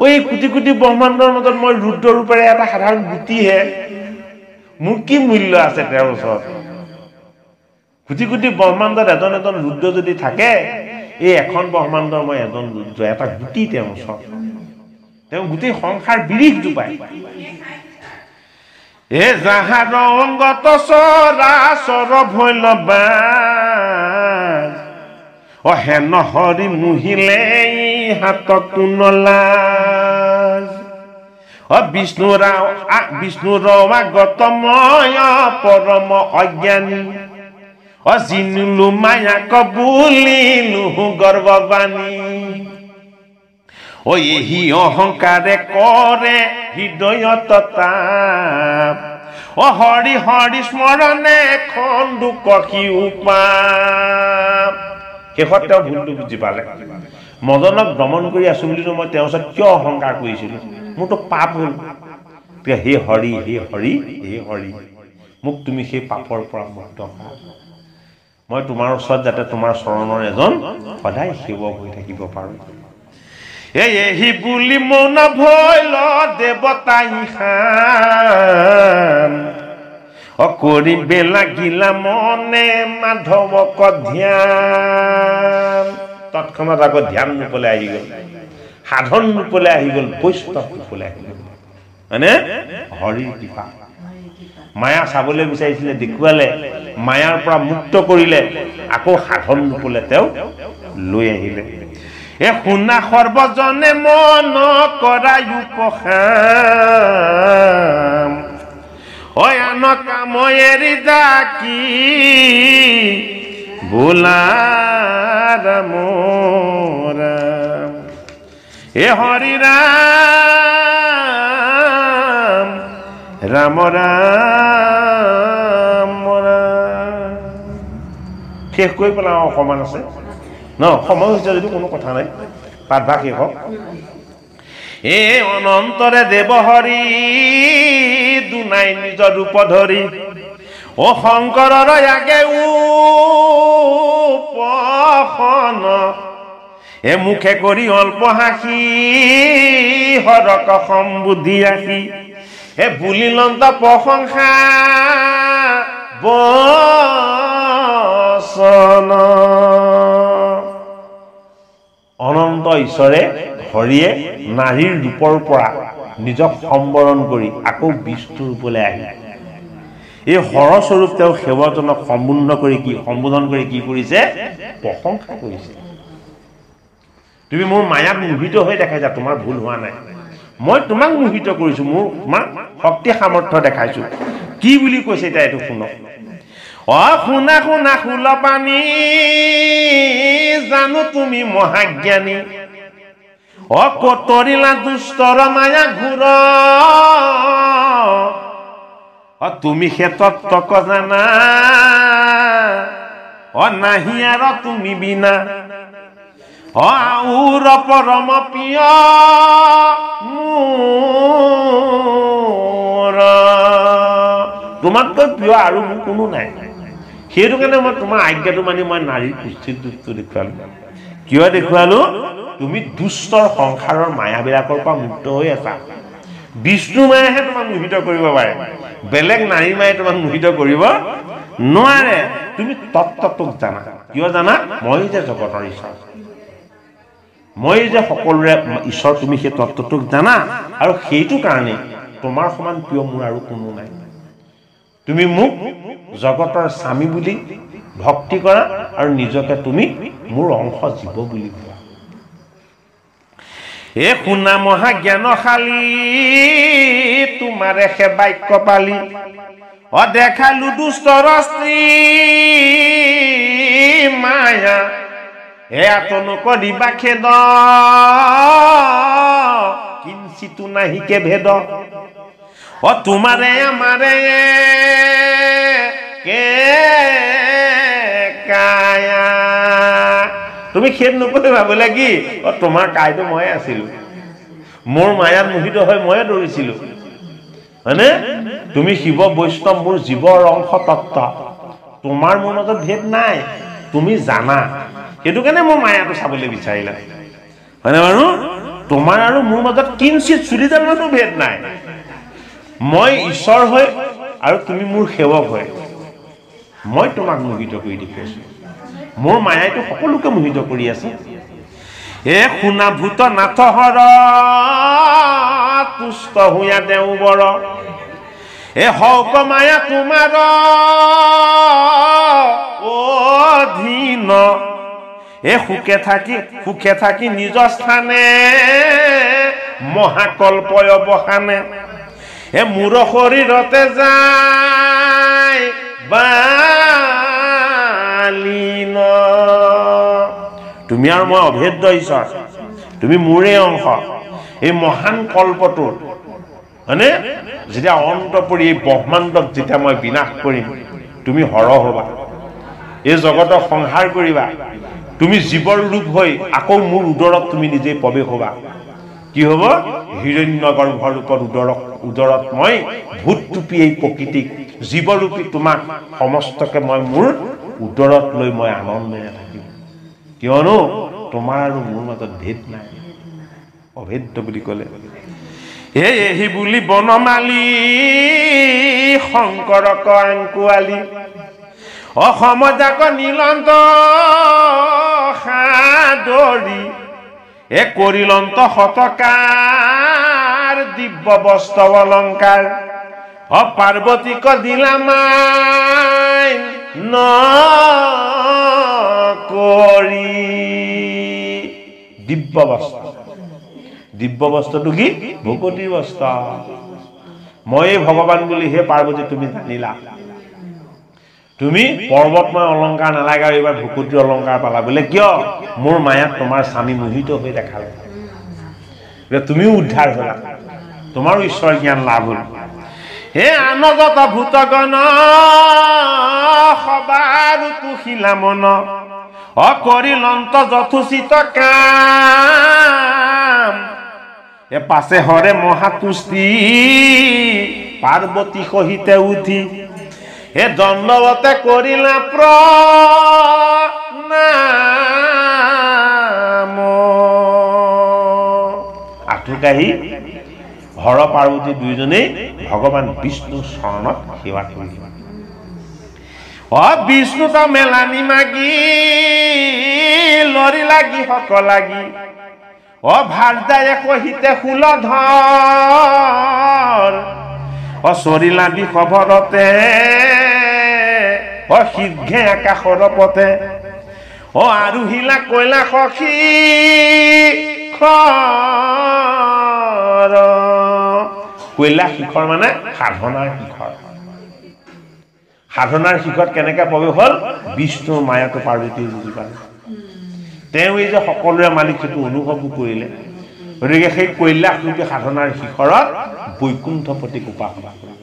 ঐ কোটি কোটি ব্ৰহ্মাণ্ডৰ মাজত মই ৰুদ্ৰ ৰূপেৰে এটা সাধাৰণ গুটিহে মোৰ কি মূল্য আছে তেওঁৰ ওচৰত কোটি কোটি ব্ৰহ্মাণ্ডত এজন এজন ৰুদ্ৰ যদি থাকে এই এখন ব্ৰহ্মাণ্ড মই এজন এটা গুটি তেওঁৰ ওচৰত তেওঁ গোটেই সংসাৰ বিৰিক জোপাই এ যাহাৰ অংগত চৰা চৰ ভৈলবা হেন হৰি মুহিলে হাতত অ তুনলাজ বিষ্ণুৰাও বিষ্ণুৰ আগত মই পৰম অজ্ঞানী অচিনিলো মায়াক বুলিলো গৰ্ভৱানী অহি অহংকাৰে কৰে হৃদয়ত অ হৰি হৰি স্মৰণে খন্দু কষি উপাম শেষত তেওঁ ভুলটো বুজি পালে মদনক ভ্ৰমণ কৰি আছো বুলিতো মই তেওঁৰ ওচৰত কিয় অহংকাৰ কৰিছিলো মোৰতো পাপ হ'ল হে হৰি হে হৰি হে হৰি মোক তুমি সেই পাপৰ পৰা মুক্ত হোৱা মই তোমাৰ ওচৰত যাতে তোমাৰ চৰণৰ এজন সদায় শিৱ হৈ থাকিব পাৰোঁ এই এহি বুলি মন ভয় ল দেৱতাইহান অকৰি বেলাগিলা মনে মাধৱক ধ্যান তৎক্ষণাত আকৌ ধ্যান নুপলৈ আহি গ'ল সাধন নুপলৈ আহি গ'ল বৈষ্ণৱ নুপলৈ আহি গ'ল মানে হৰিৰ কৃপা মায়া চাবলৈ বিচাৰিছিলে দেখুৱালে মায়াৰ পৰা মুক্ত কৰিলে আকৌ সাধন ৰূপলৈ তেওঁ লৈ আহিলে এই শুনা সৰ্বজনে মন কৰাই উপসান এৰি যা কি বোলা ৰাম ৰাম হৰি ৰাম ৰাম ৰাম শেষ কৰি পেলাই আৰু অকণমান আছে ন সময় হৈছে যদিও কোনো কথা নাই পাঠভাগ শেষ হওক এই অনন্তৰে দেৱহৰি দুনাই নিজৰ ৰূপ ধৰি অ শংকৰৰ ইয়াকে উপন এ মুখে কৰি অল্প হাসি সৰক সম্বুদ্ধি আহি হে বুলি লন্ত প্ৰশংসা বচন অনন্ত ঈশ্বৰে ভৰিয়ে নাৰীৰ ৰূপৰ পৰা নিজক সম্বৰণ কৰি আকৌ বিষ্ণু ৰূপলৈ আহিল এই সৰস্বৰূপ তেওঁ সেৱজনক সম্বোধন কৰি কি সম্বোধন কৰি কি কৰিছে প্ৰশংসা কৰিছে তুমি মোৰ মায়াত মোহিত হৈ দেখাইছা তোমাৰ ভুল হোৱা নাই মই তোমাক মোহিত কৰিছোঁ মোৰ তোমাৰ শক্তি সামৰ্থ্য দেখাইছোঁ কি বুলি কৈছে এতিয়া এইটো শুনক অ শুনা শুনা শুল পানী জানো তুমি মহাজ্ঞানী অ কতৰিলা দুষ্টৰ মায়া ঘূৰ অ তুমি সেতত তক জানা অ নাহি আৰু তুমি বিনা আউৰ পৰম পিয়া মোৰা তোমাকে প্ৰিয় আৰ কোনো নাই সেইটো কাৰণে মই তোমাৰ আজ্ঞাটো মানি মই নাৰীৰ উচিতটো দেখুৱালো কিয় দেখুৱালো তুমি দুষ্টৰ সংসাৰৰ মায়াবিলাকৰ পৰা মুক্ত হৈ আছা বিষ্ণু মায়েহে তোমাক মোহিত কৰিব পাৰে বেলেগ নাৰী মায়ে তোমাক মোহিত কৰিব নোৱাৰে তুমি তত্বটোক জানা কিয় জানা মই যে জগতৰ ঈশ্বৰ মই যে সকলোৰে ঈশ্বৰ তুমি সেই তত্ত্বটোক জানা আৰু সেইটো কাৰণে তোমাৰ সমান প্ৰিয় মোৰ আৰু কোনো নাই তুমি মোক জগতৰ স্বামী বুলি ভক্তি কৰা আৰু নিজকে তুমি মোৰ অংশ জীৱ বুলি কোৱা এ শুনা মহা জ্ঞানশালী তোমাৰে সে বাক্য পালি অ দেখালো দুষ্টৰ মায়া এয়া তো নকৰিবা খেদ নাহিকে ভেদ অ তোমাৰে আমাৰে তুমি খেদ নকৰিবা বোলে কি অ তোমাৰ কাইটো ময়ে আছিলো মোৰ মায়াত মোহিত হৈ ময়ে দৌৰিছিলো হয়নে তুমি শিৱ বৈষ্ণৱ মোৰ জীৱৰ অংশ তত্ত্ব তোমাৰ মোৰ মাজত ভেদ নাই তুমি জানা সেইটো কাৰণে মই মায়াটো চাবলৈ বিচাৰিলা হয়নে বাৰু তোমাৰ আৰু মোৰ মাজত কিঞ্চিত চুলি মানো ভেদ নাই মই ঈশ্বৰ হৈ আৰু তুমি মোৰ সেৱক হৈ মই তোমাক মোহিত কৰি দেখুৱাইছো মোৰ মায়াইটো সকলোকে মোহিত কৰি আছে এ শুনা ভূত নাথ হৰ তুষ্ট হুঁয়া তেওঁ বৰ এ হওক মায়া তোমাৰ অধীন এ সুখে থাকি সুখে থাকি নিজৰ স্থানে মহাকল্প অৱসানে এ মোৰ শৰীৰতে যায় বা তুমি আৰু মই অভেদ্য ঈশ্বৰ তুমি মোৰে অংশ এই মহান কল্পটোৰ হয়নে যেতিয়া অন্ত পৰি এই ব্ৰহ্মাণ্ডক যেতিয়া মই বিনাশ কৰিম তুমি সৰহ হ'বা এই জগতক সংহাৰ কৰিবা তুমি জীৱৰ ৰূপ হৈ আকৌ মোৰ উদৰত তুমি নিজে প্ৰৱেশ হ'বা কি হ'ব হিৰণ্য গৰ্ভৰ ৰূপত উদৰক উদৰত মই ভূত টুপি এই প্ৰকৃতিক জীৱৰূপী তোমাক সমস্তকে মই মোৰ উদৰত লৈ মই আনন্দেৰে থাকিম কিয়নো তোমাৰ আৰু মোৰ মাজত ভেদ নাই অভেদ বুলি ক'লে এই বুলি বনমালী শংকৰক আংকোৱালী অসমত আক নীলন্ত সাদৰি এ কৰিলন্ত শতকাৰ দিব্য বস্তৱ অলংকাৰ অ পাৰ্বতীক দিলামাই ন দিব্য বস্ত্ৰ দিব্য বস্ত্ৰটো কি ভূপতিৰ বস্ত্ৰ মই ভগৱান বুলি সেই পাৰ্বতী তুমি নীলা তুমি পৰ্বতময় অলংকাৰ নালাগে আৰু এইবাৰ ভুকুতি অলংকাৰ পালা বোলে কিয় মোৰ মায়াত তোমাৰ স্বামী মোহিত হৈ দেখালে বোলে তুমিও উদ্ধাৰ হ'লা তোমাৰো ঈশ্বৰ জ্ঞান লাভ হ'ল হে আনজত ভূতগণ সবাৰু তুশিলা মন অকৰিল অন্ত যথোচিত কাম এ পাছে হৰে মহাতুষ্টি পাৰ্বতী সহিতে উঠি হে দণ্ডৱতে কৰিলা প্ৰঠু কাহি হৰ পাৰ্বতী দুয়োজনেই ভগৱান বিষ্ণুৰ চৰণত সেৱা কৰিলে অ বিষ্ণু তো মেলানি মাগি লৰি লাগি হক লাগি অ ভাৰ্যায়ে কহিতে শুল ধৰ অচৰিলা দি সভৰতে অ সিদ্ধে আকাশৰ পথে অ আৰোহিলা কয়লা সখী কয়লা শিখৰ মানে সাধনাৰ শিখৰ সাধনাৰ শিখৰত কেনেকে প্ৰৱেশ হ'ল বিষ্ণু মায়াটো পাৰ্বতী যুঁজি তেওঁ এই যে সকলোৰে মালিক সেইটো অনুভৱো কৰিলে গতিকে সেই কৈলাস ৰূপী সাধনাৰ শিখৰত বৈকুণ্ঠপতিক উপাসনা কৰিব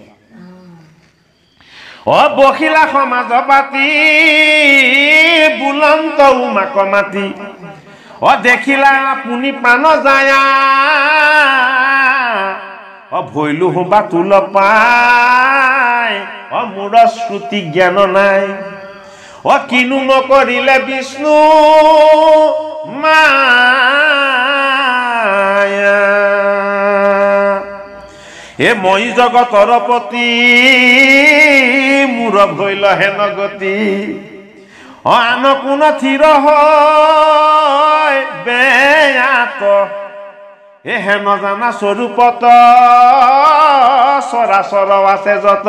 অ বহিলা সমাজ পাতি বুলন্ত উমাক মাতি অ দেখিলা আপুনি পাণ যায়া অ ভৈলো হবা তুল পায় অ মোৰ শ্ৰুতি জ্ঞান নাই অ কিনো নকৰিলে বিষ্ণু মা এ মই জগতৰ প্ৰতি মূৰ ভৈল হে নগতি আন কোন থিৰ হেয়াত এহে নজানা স্বৰূপত চৰাচৰ আছে যত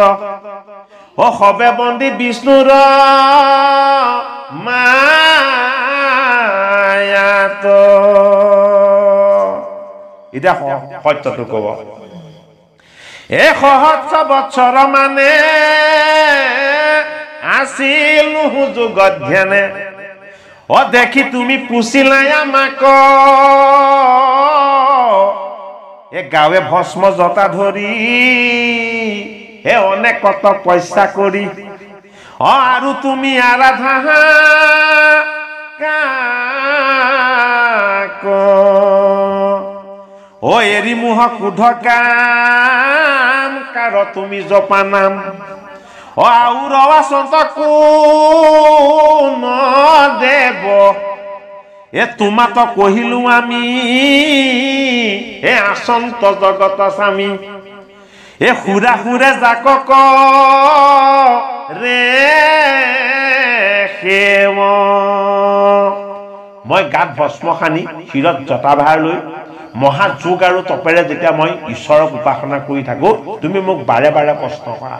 অ সবে বন্দী বিষ্ণুৰ মায়াত এতিয়া সত্যটো কব এশহস বছৰ মানে আছিল যুগত ধ্যানে অ দেখি তুমি পুচিলাই আমাক এ গাঁৱে ভস্ম জতা ধৰি হে অনেক কত পইচা কৰি অ আৰু তুমি আৰাধা কা অ এৰি মোহক সোধ কাম কাৰ তুমি জপা নাম অ আও দেৱ এ তোমাক কহিলো আমি এ আচন্ত জগত স্বামী এ সুৰা সুৰে জাক ৰে মই গাত ভস্ম সানি শিৰত জতাভাৰ লৈ মহা যোগ আৰু তপেৰে যেতিয়া মই ঈশ্বৰক উপাসনা কৰি থাকোঁ তুমি মোক বাৰে বাৰে কষ্ট কৰা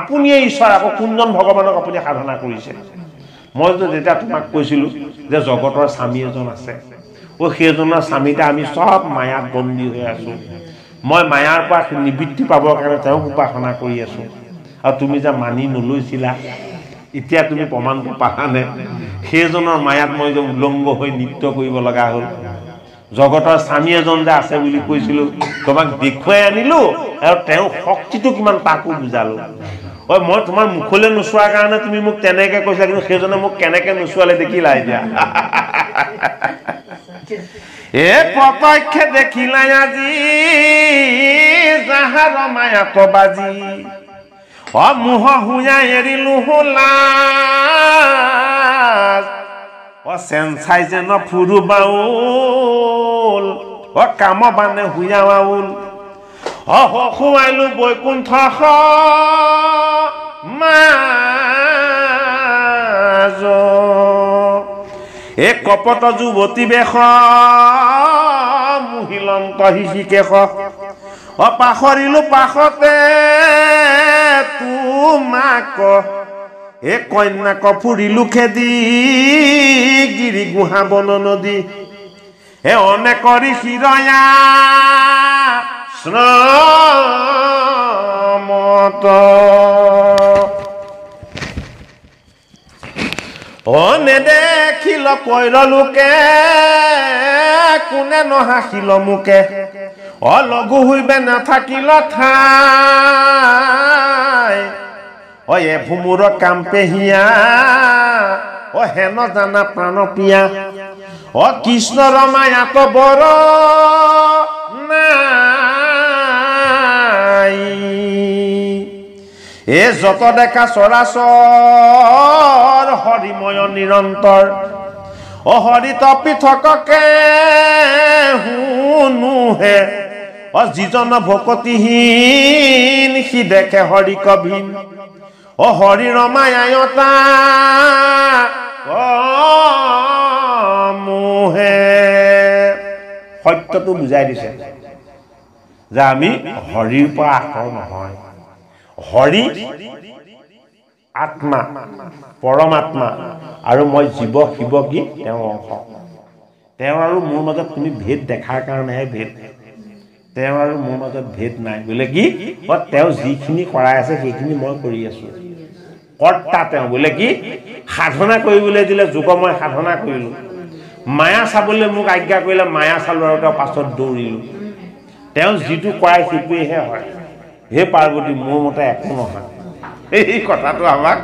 আপুনিয়ে ঈশ্বৰ আকৌ কোনজন ভগৱানক আপুনি সাধনা কৰিছে মই যেতিয়া তোমাক কৈছিলোঁ যে জগতৰ স্বামী এজন আছে অ' সেইজনৰ স্বামীতে আমি চব মায়াত বন্দী হৈ আছোঁ মই মায়াৰ পৰা নিবৃত্তি পাবৰ কাৰণে তেওঁক উপাসনা কৰি আছোঁ আৰু তুমি যে মানি নলৈছিলা এতিয়া তুমি প্ৰমাণটো পাহানে সেইজনৰ মায়াত মই যে উলংগ হৈ নৃত্য কৰিব লগা হ'ল জগতৰ স্বামী এজন যে আছে বুলি কৈছিলো তোমাক দেখুৱাই আনিলো আৰু তেওঁ শক্তিটো কিমান তাকো বুজালো ঐ মই তোমাৰ মুখলৈ নোচোৱাৰ কাৰণে তুমি মোক তেনেকে কৈছা কিন্তু সেইজনে মোক কেনেকে নোচোৱালে দেখিলা এতিয়া এ প্ৰত্যক্ষে দেখিলাই আজি যাহাৰ মায়াত বাজি অ মোহ হুঞা এৰিলো হোলা অ চেন চাই যে ন বানে শুয়া বাউল বৈকুণ্ঠ মাজ এ কপট যুৱতী বেশ মুহিলন্ত শিশিকেশ অ পাহৰিলো পাশতে তোমাক এ কন্যা কফুরি লুখে দি গিরি গুহা বন নদী হে অনেক করি হিরয়া শ্রমত অনে দেখিল কৈর লোকে কোনে নহাসিল মোকে অলঘু হইবে নাথাকিল ঠাই অয়ে ভুমুৰ কাম পেহিয়া অ হেন জানা প্ৰাণ পিয়া অ কৃষ্ণ ৰমায়া কবৰ এ যত ডেকা চৰাচৰ হৰিময় নিৰন্তৰ অ হৰিত পৃথককে শুনোহে অ যিজন ভকতিহীন সি দেখে হৰি কবিন ও হৰিৰ মায়ায়তা মোহে সত্যটো বুজাই দিছে যে আমি হৰিৰ পৰা আঁতৰ নহয় হৰি আত্মা পৰমাত্মা আৰু মই জীৱ শিৱ কি তেওঁৰ অংশ তেওঁ আৰু মোৰ মাজত তুমি ভেদ দেখাৰ কাৰণেহে ভেদ তেওঁ আৰু মোৰ মাজত ভেদ নাই বোলে কি তেওঁ যিখিনি কৰাই আছে সেইখিনি মই কৰি আছোঁ কৰ্তা তেওঁ বোলে কি সাধনা কৰিবলৈ দিলে যুগ মই সাধনা কৰিলোঁ মায়া চাবলৈ মোক আজ্ঞা কৰিলে মায়া চালোঁ আৰু তেওঁ পাছত দৌৰিলোঁ তেওঁ যিটো কৰাই সেইটোৱেহে হয় সেই পাৰ্বতী মোৰ মতে একো নহয় এই কথাটো আমাক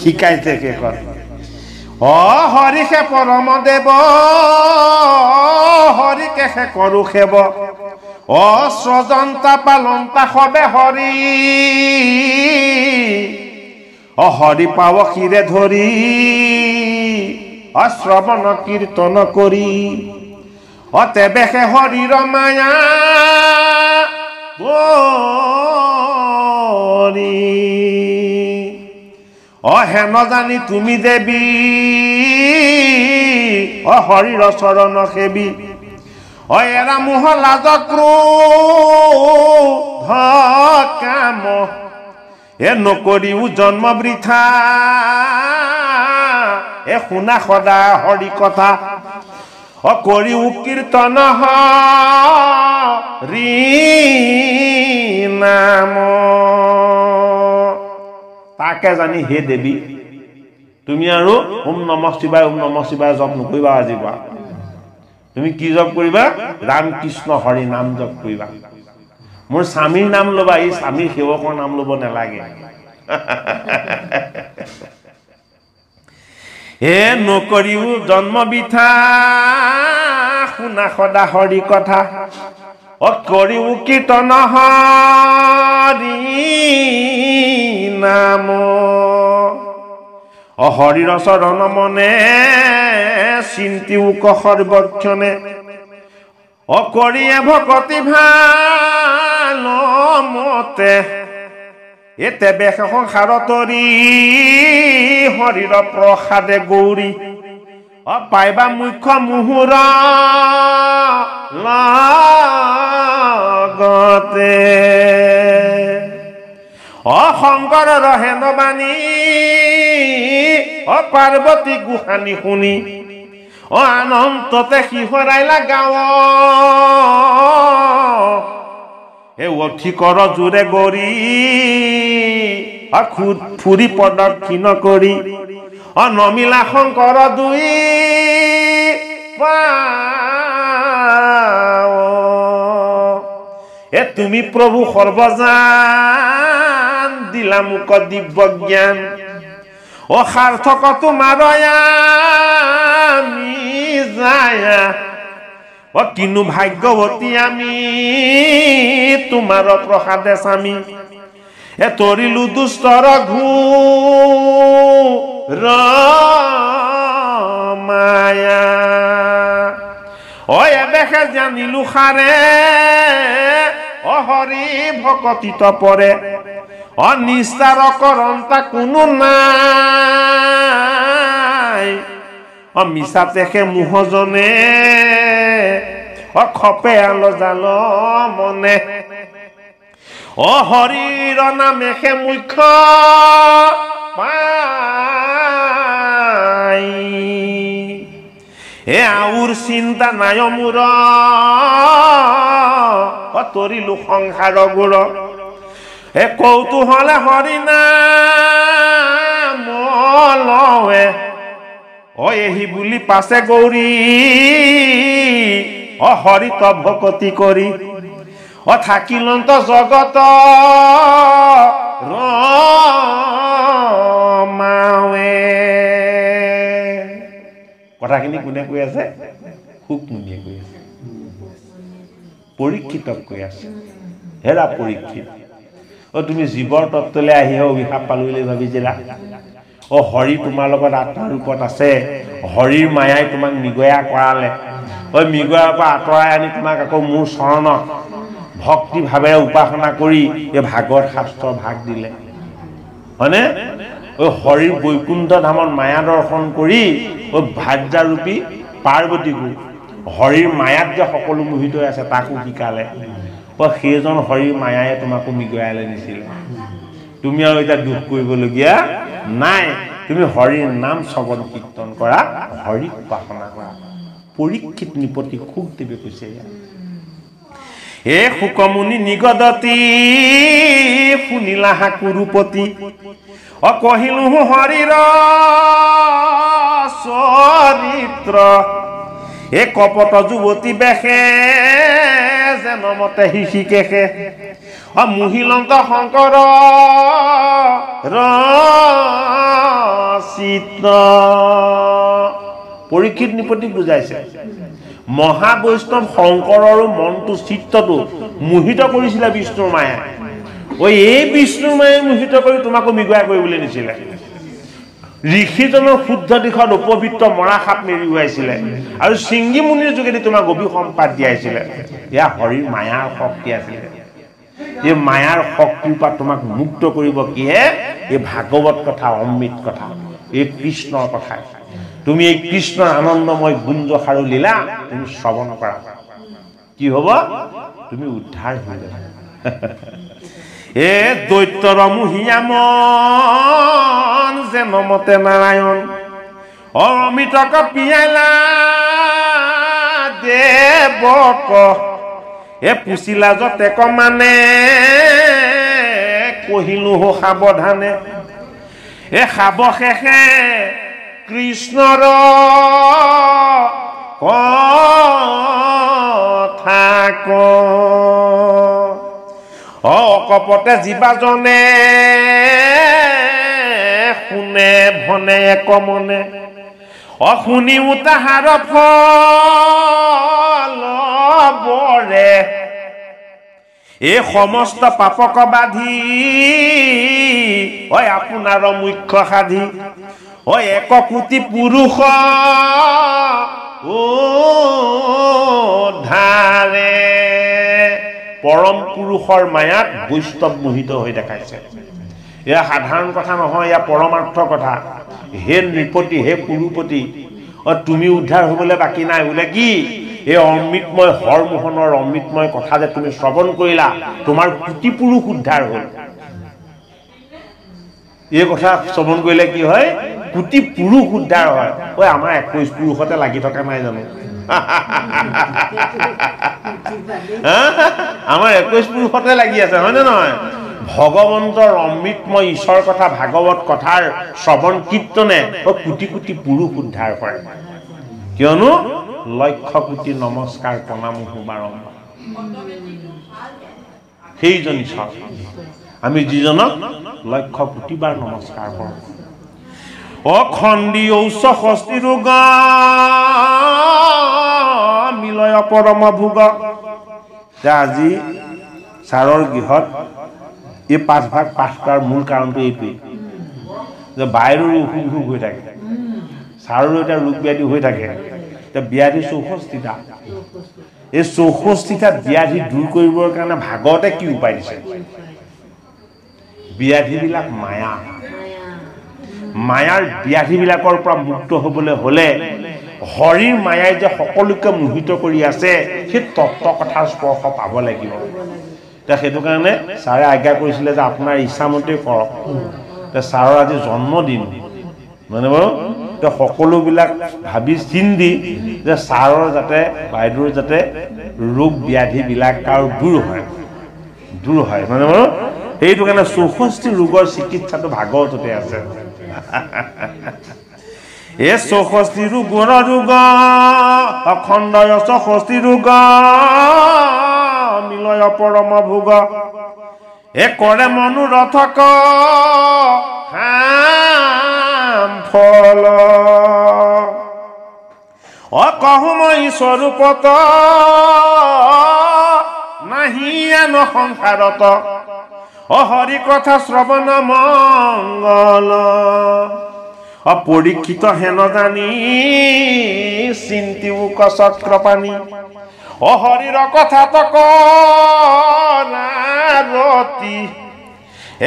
শিকাইছে সেইখন অ হৰিষে পৰম দেৱ কেশে কৰো সেৱ অ স্ৰজন্তা পালন্তা সবে হৰি অহৰি পাৱসীৰে ধৰি অশ্ৰৱণ কীৰ্তন কৰি অতেবেশে হৰিৰ মায়া অহে নজানি তুমি দেৱী অ অহৰিৰ চৰণ সেৱী অ এৰা মোহ লাজক্ৰু কাম এ নকৰিও জন্ম বৃথা হে শুনা সদা হৰি কথা অ কৰিও কীৰ্তন হি নাম তাকে জানি হে দেৱী তুমি আৰু ওম নমঃ শিৱাই ওম নমঃ শিৱাই জপ নকৰিবা আজিৰ পৰা তুমি কি জপ কৰিবা ৰাম কৃষ্ণ হৰি নাম জপ কৰিবা মোৰ স্বামীৰ নাম ল'বা এই স্বামীৰ সেৱকৰ নাম ল'ব নালাগে হে নকৰিও জন্ম বিঠা শুনা সদা হৰি কথা অ কৰিও কীৰ্তন হৰি নাম অহৰিৰ চৰণ মনে চিন্তিও কষৰ বক্ষণে অকৰিয়ে ভকতি ভাল মতে এতে বেশ সংসার তরি শরীর প্ৰসাদে গৌৰী অ পাইবা মুখ্য মুহুর লগতে অ শংকৰ ৰহেন অ পাৰ্বতী গোহানী শুনি অ আনন্ততে সিহঁৰাইলা গাঁৱৰ হে অঠি কৰ জোৰে গৰি ফুৰি প্ৰদক্ষিণ কৰি অ নমিলা শংকৰ দুই এ তুমি প্ৰভু সৰ্বজান দিলা মোক দিব্য জ্ঞান অসাৰ্থক তোমাৰ ও কিনু ভাগ্যবতী আমি তোমার প্রসাদে স্বামী এ তরিলু দুস্তর ঘু মায়া ও এবেখে জানিলু খারে ও হরি ভকতিত পরে অনিস্তার করন্তা কোনো নাই মিছাতেহে মুহজনে অ খপে আল জাল মনে অ হৰিৰ নামেহে মুখ্য এ আউৰ চিন্তা নাই মূৰ অ তৰিলো সংসাৰ গুৰ এ কৌতুহলে হৰি না মলৱে অহি বুলি পাছে গৌৰী অহৰিত ভকতি কৰি অ থাকিলন্ত জগত ৰে কথাখিনি কোনে কৈ আছে খুব মুনিয়ে কৈ আছে পৰীক্ষিতক কৈ আছে হেৰা পৰীক্ষিত অ তুমি জীৱৰ তত্বলৈ আহি অভিশাপ পালো বুলি ভাবিছিলা অ হৰি তোমাৰ লগত আত্মা ৰূপত আছে হৰিৰ মায়াই তোমাক মিগয়া কৰালে অ মিগয়াৰ পৰা আঁতৰাই আনি তোমাক আকৌ মোৰ চৰণত ভক্তিভাৱেৰে উপাসনা কৰি এই ভাগৱত শাস্ত্ৰ ভাগ দিলে হয়নে ঐ হৰিৰ বৈকুণ্ঠ ধামত মায়া দৰ্শন কৰি ঐ পাৰ্বতী পাৰ্বতীকো হৰিৰ মায়াত যে সকলো মোহিত হৈ আছে তাকো শিকালে অ সেইজন হৰিৰ মায়াই তোমাকো মিগয়ালে নিছিলে তুমি আৰু এতিয়া দুখ কৰিবলগীয়া নাই তুমি হৰিৰ নাম শ্রবণ কীৰ্তন কৰা হৰিক উপাসনা কৰা পৰীক্ষিত নিপতি সুখদেৱে কৈছে ইয়াত সুকমুনি শুকমুনি নিগদতি শুনিলা কুৰুপতি অ কহিলো হৰিৰ চরিত্র এ কপট যুৱতী বেশে জেনমতে শিশি কেশে অ মুহিলংক শংকৰচিত পৰীক্ষিত নিপতি বুজাইছে মহাবৈষ্ণৱ শংকৰৰো মনটো চিত্ৰটো মোহিত কৰিছিলে বিষ্ণুৰ মায়ে অ এই বিষ্ণুৰ মায়ে মোহিত কৰি তোমাকো মিগুৱাই কৰিবলৈ নিছিলে ঋষিজনৰ শুদ্ধ দিশত উপবৃত্ত মৰা সাপ মেৰিয়াইছিলে আৰু চিংগি মুনিৰ যোগেদি তোমাক গভীৰ সম্পাদ দিয়াইছিলে এয়া হৰিৰ মায়াৰ শক্তি আছিলে এই মায়াৰ শক্তিৰ পৰা তোমাক মুক্ত কৰিব কিহে এই ভাগৱত কথা অমৃত কথা এই কৃষ্ণৰ কথা তুমি এই কৃষ্ণৰ আনন্দময় গুঞ্জ গুঞ্জসাৰু লীলা তুমি শ্ৰৱণ কৰা কি হ'ব তুমি উদ্ধাৰ হৈ যাবা এ দৈত্যৰ ৰমহীয়া মন যে নমতে নাৰায়ণ অমৃত কপিয়ালা দেৱ এ পুচিলা যতে কমানে কহিলো হ সাৱধানে এ সাৱশেষে কৃষ্ণৰ কথা ক অকপতে জীৱাজনে শুনে ভনে কমনে অশুনিও তাহাৰ ফৰে এই সমস্ত পাপক বাধি হয় আপোনাৰ মুখ্য সাধি হয় এক কোটি পুৰুষ ধাৰে পৰম পুৰুষৰ মায়াত বৈষ্ণৱ মোহিত হৈ দেখাইছে এয়া সাধাৰণ কথা নহয় এয়া পৰমাৰ্থ কথা হে নৃপতি হে পুৰুপতি অ তুমি উদ্ধাৰ হ'বলৈ বাকী নাই বোলে কি এই অমৃতময় হৰমোহনৰ অমৃতময় কথা যে তুমি শ্ৰৱণ কৰিলা তোমাৰ কোটি পুৰুষ উদ্ধাৰ হ'ল এই কথা শ্ৰৱণ কৰিলে কি হয় কোটি পুৰুষ উদ্ধাৰ হয় ঐ আমাৰ একৈছ পুৰুষতে লাগি থকা নাই জানো আমাৰ একৈছ পুৰুষতে লাগি আছে হয়নে নহয় ভগৱন্তৰ অমৃতময় ঈশ্বৰ কথা ভাগৱত কথাৰ শ্ৰৱণ কীৰ্তনে কোটি কোটি পুৰুষ উদ্ধাৰ কৰে কিয়নো লক্ষ কোটি নমস্কাৰ প্ৰণাম শুভাৰম্ভ সেইজন ঈশ্বৰ আমি যিজনক লক্ষ কোটিবাৰ নমস্কাৰ কৰোঁ অখণ্ডি ঔচ ষষ্ঠি ৰোগা মিলয় পৰম ভোগ আজি ছাৰৰ গৃহত এই পাঠভাগ পাঠ কৰাৰ মূল কাৰণটো এইটোৱেই যে বাইৰো অসুখ বিসুখ হৈ থাকে ছাৰৰো এতিয়া ৰোগ ব্যাধি হৈ থাকে এতিয়া ব্যাধি চৌষষ্ঠিটা এই চৌষষ্ঠিটা ব্যাধি দূৰ কৰিবৰ কাৰণে ভাগতে কি উপায় দিছে ব্যাধিবিলাক মায়া মায়াৰ ব্যাধিবিলাকৰ পৰা মুক্ত হ'বলৈ হ'লে হৰিৰ মায়াই যে সকলোকে মোহিত কৰি আছে সেই তত্ত্ব কথাৰ স্পৰ্শ পাব লাগিব এতিয়া সেইটো কাৰণে ছাৰে আজ্ঞা কৰিছিলে যে আপোনাৰ ইচ্ছামতেই কৰক ছাৰৰ আজি জন্মদিন মানে বাৰু তেওঁ সকলোবিলাক ভাবি চিন্তি যে ছাৰৰ যাতে বাইদেউৰ যাতে ৰোগ ব্যাধিবিলাক আৰু দূৰ হয় দূৰ হয় মানে বাৰু সেইটো কাৰণে চৌষষ্ঠি ৰোগৰ চিকিৎসাটো ভাগৱততে আছে এ চৌষষ্ঠি ৰুগুণ ৰোগ অখণ্ডয় চৌষষ্ঠি ৰোগ নিলয় পৰম ভোগ এ কৰে মনোৰথক ফল অ কহো মই স্বৰূপত নাহিয়ে নসংসাৰত হৰি কথা শ্ৰৱণ মংগল অপৰীক্ষিত হেন জানি চিন্তিও মুখ চক্ৰপাণী অ হৰিৰ কথা ত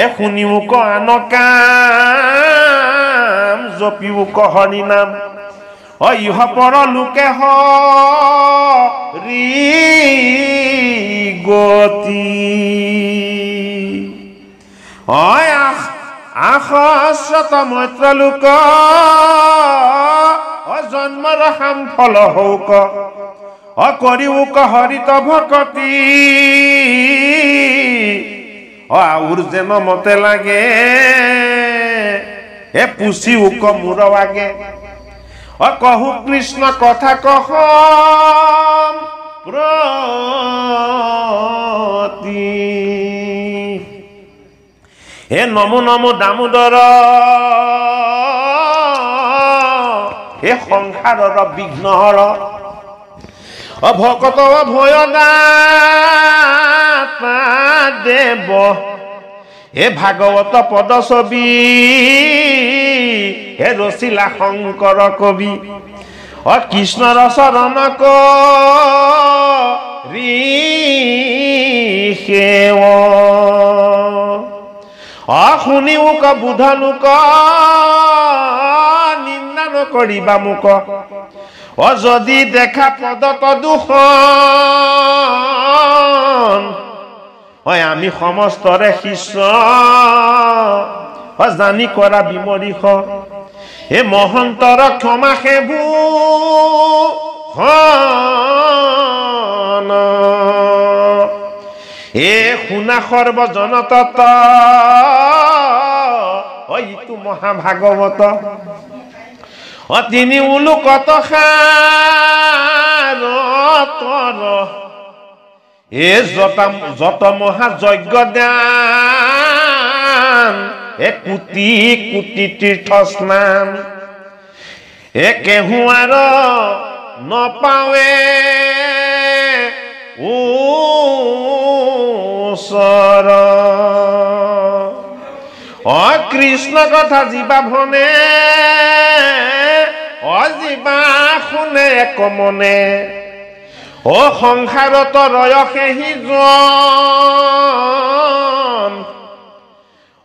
এ শুনি মোক আন কাম জপিও মোক হৰি নাম অ ইহ পৰ লোকে হৰি গতি আশত মাত্ৰ লোক অজন্মৰ সাম ফল হওক অকৰিওক হৰিত ভকতি আউৰ যেন মতে লাগে এ পুচি উক মূৰ বাগে অ কহো কৃষ্ণ কথা কহ প্ৰ হে নমো নমো দামোদৰ হে সংসাৰৰ বিঘ্নহৰ অভকত ভয়দা দেৱ হে ভাগৱত পদছবি হে ৰচিলা শংকৰ কবি অ কৃষ্ণ ৰচৰণ কৃষেৱ অশুনিওকা বুধানুক নিন্দা নকৰিবা মোক অ যদি দেখা পদত দুখন হয় আমি সমস্তৰে শিষ্য জানি কৰা বিমৰিষ হে মহন্তৰ ক্ষমা সেবু হে শুনা সৰ্বজনতত ওই তু মহাভাগবত ও তিনি উলু কত খার এ যত মহা যজ্ঞ দান এ কোটি কুটি তীর্থ স্নান এ কেহুয়ার নপাওয়ে ও সরা অ কৃষ্ণ কথা জীবা ভনে অ জীবা শুনে কমনে অ সংসাৰত ৰয়সেহি জন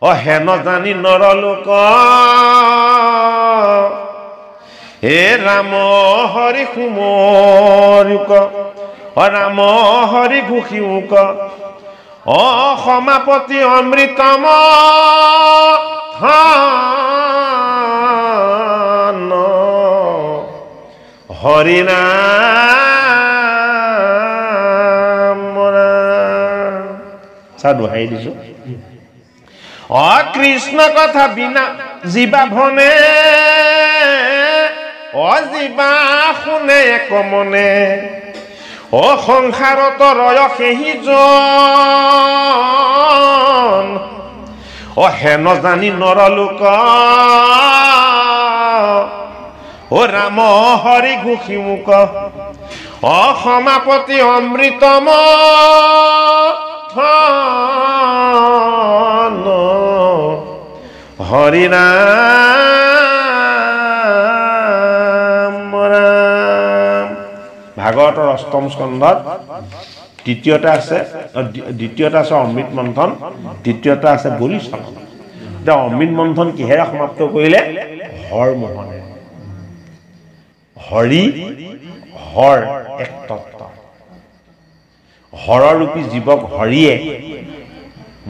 অ হেন জানি নৰলোক হে ৰাম হৰি সুমৰিক অ ৰাম হৰি ঘুষিওক অসমাপতি অমৃতম হৰিনা দোহাই দিছো অ কৃষ্ণ কথা বিনা জীৱা ভনে অ জীৱা শুনে কমনে অসংসাৰত ৰয় সেহিজন অহে নজানি নৰলোক অ ৰাম হৰি ঘুষি মোক অসমাপতি অমৃতম হৰি ৰাম ভাগৱতৰ অষ্টম স্কন্ধত তৃতীয়টা আছে দ্বিতীয়টা আছে অমৃত মন্থন তৃতীয়টা আছে বলি স্কন্ধন এতিয়া অমৃত মন্থন কিহেৰে সমাপ্ত কৰিলে হৰ মোহনে হৰি হৰ এক তত্ত্ব ৰূপী জীৱক হৰিয়ে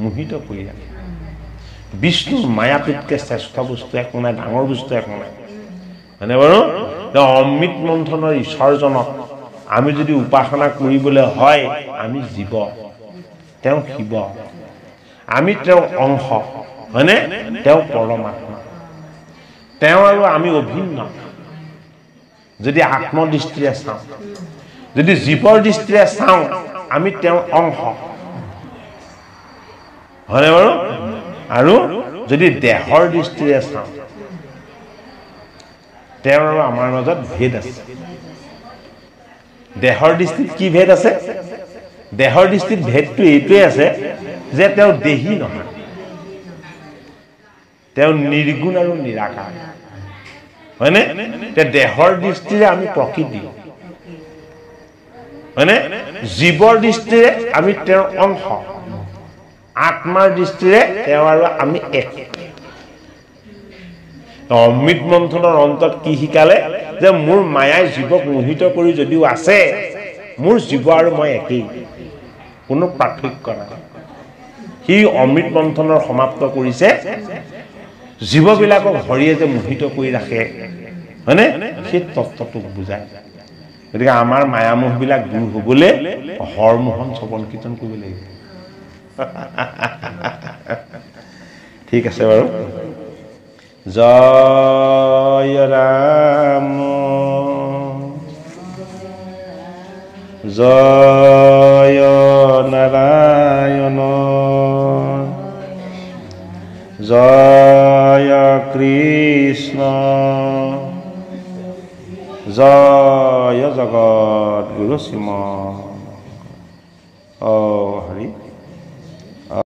মোহিত কৰিলে বিষ্ণুৰ মায়াটোতকৈ শ্ৰেষ্ঠ বস্তু একো নাই ডাঙৰ বস্তু একো নাই হয়নে বাৰু তেওঁ অমৃত মন্থনৰ ঈশ্বৰজনক আমি যদি উপাসনা কৰিবলৈ হয় আমি জীৱ তেওঁ শিৱ আমি তেওঁ অংশ হয়নে তেওঁ পৰমাত্মা তেওঁ আৰু আমি অভিন্ন যদি আত্মদৃষ্টিৰে চাওঁ যদি জীৱৰ দৃষ্টিৰে চাওঁ আমি তেওঁ অংশ হয়নে বাৰু আৰু যদি দেহৰ দৃষ্টিৰে চাওঁ তেওঁ আৰু আমাৰ মাজত ভেদ আছে দেহৰ দৃষ্টিত কি ভেদ আছে দেহৰ দৃষ্টিত ভেদটো এইটোৱে আছে যে তেওঁ দেহী নহয় তেওঁ নিৰ্গুণ আৰু নিৰাকাৰ হয়নে তেওঁ দেহৰ দৃষ্টিৰে আমি প্ৰকৃতি হয়নে জীৱৰ দৃষ্টিৰে আমি তেওঁৰ অংশ আত্মাৰ দৃষ্টিৰে তেওঁ আৰু আমি এক অমৃত মন্থনৰ অন্তত কি শিকালে যে মোৰ মায়াই জীৱক মোহিত কৰি যদিও আছে মোৰ জীৱ আৰু মই একেই কোনো পাৰ্থক্য নাই সি অমৃত মন্থনৰ সমাপ্ত কৰিছে জীৱবিলাকক হৰিয়ে যে মোহিত কৰি ৰাখে হয়নে সেই তত্বটোক বুজাই গতিকে আমাৰ মায়ামোহবিলাক দূৰ হ'বলৈ হৰমোহন শ্ৰৱণ কীৰ্তন কৰিব লাগিব ঠিক আছে বাৰু जय राम जय नारायण जय कृष्ण जय जगत गुरु सिमा ओ हरि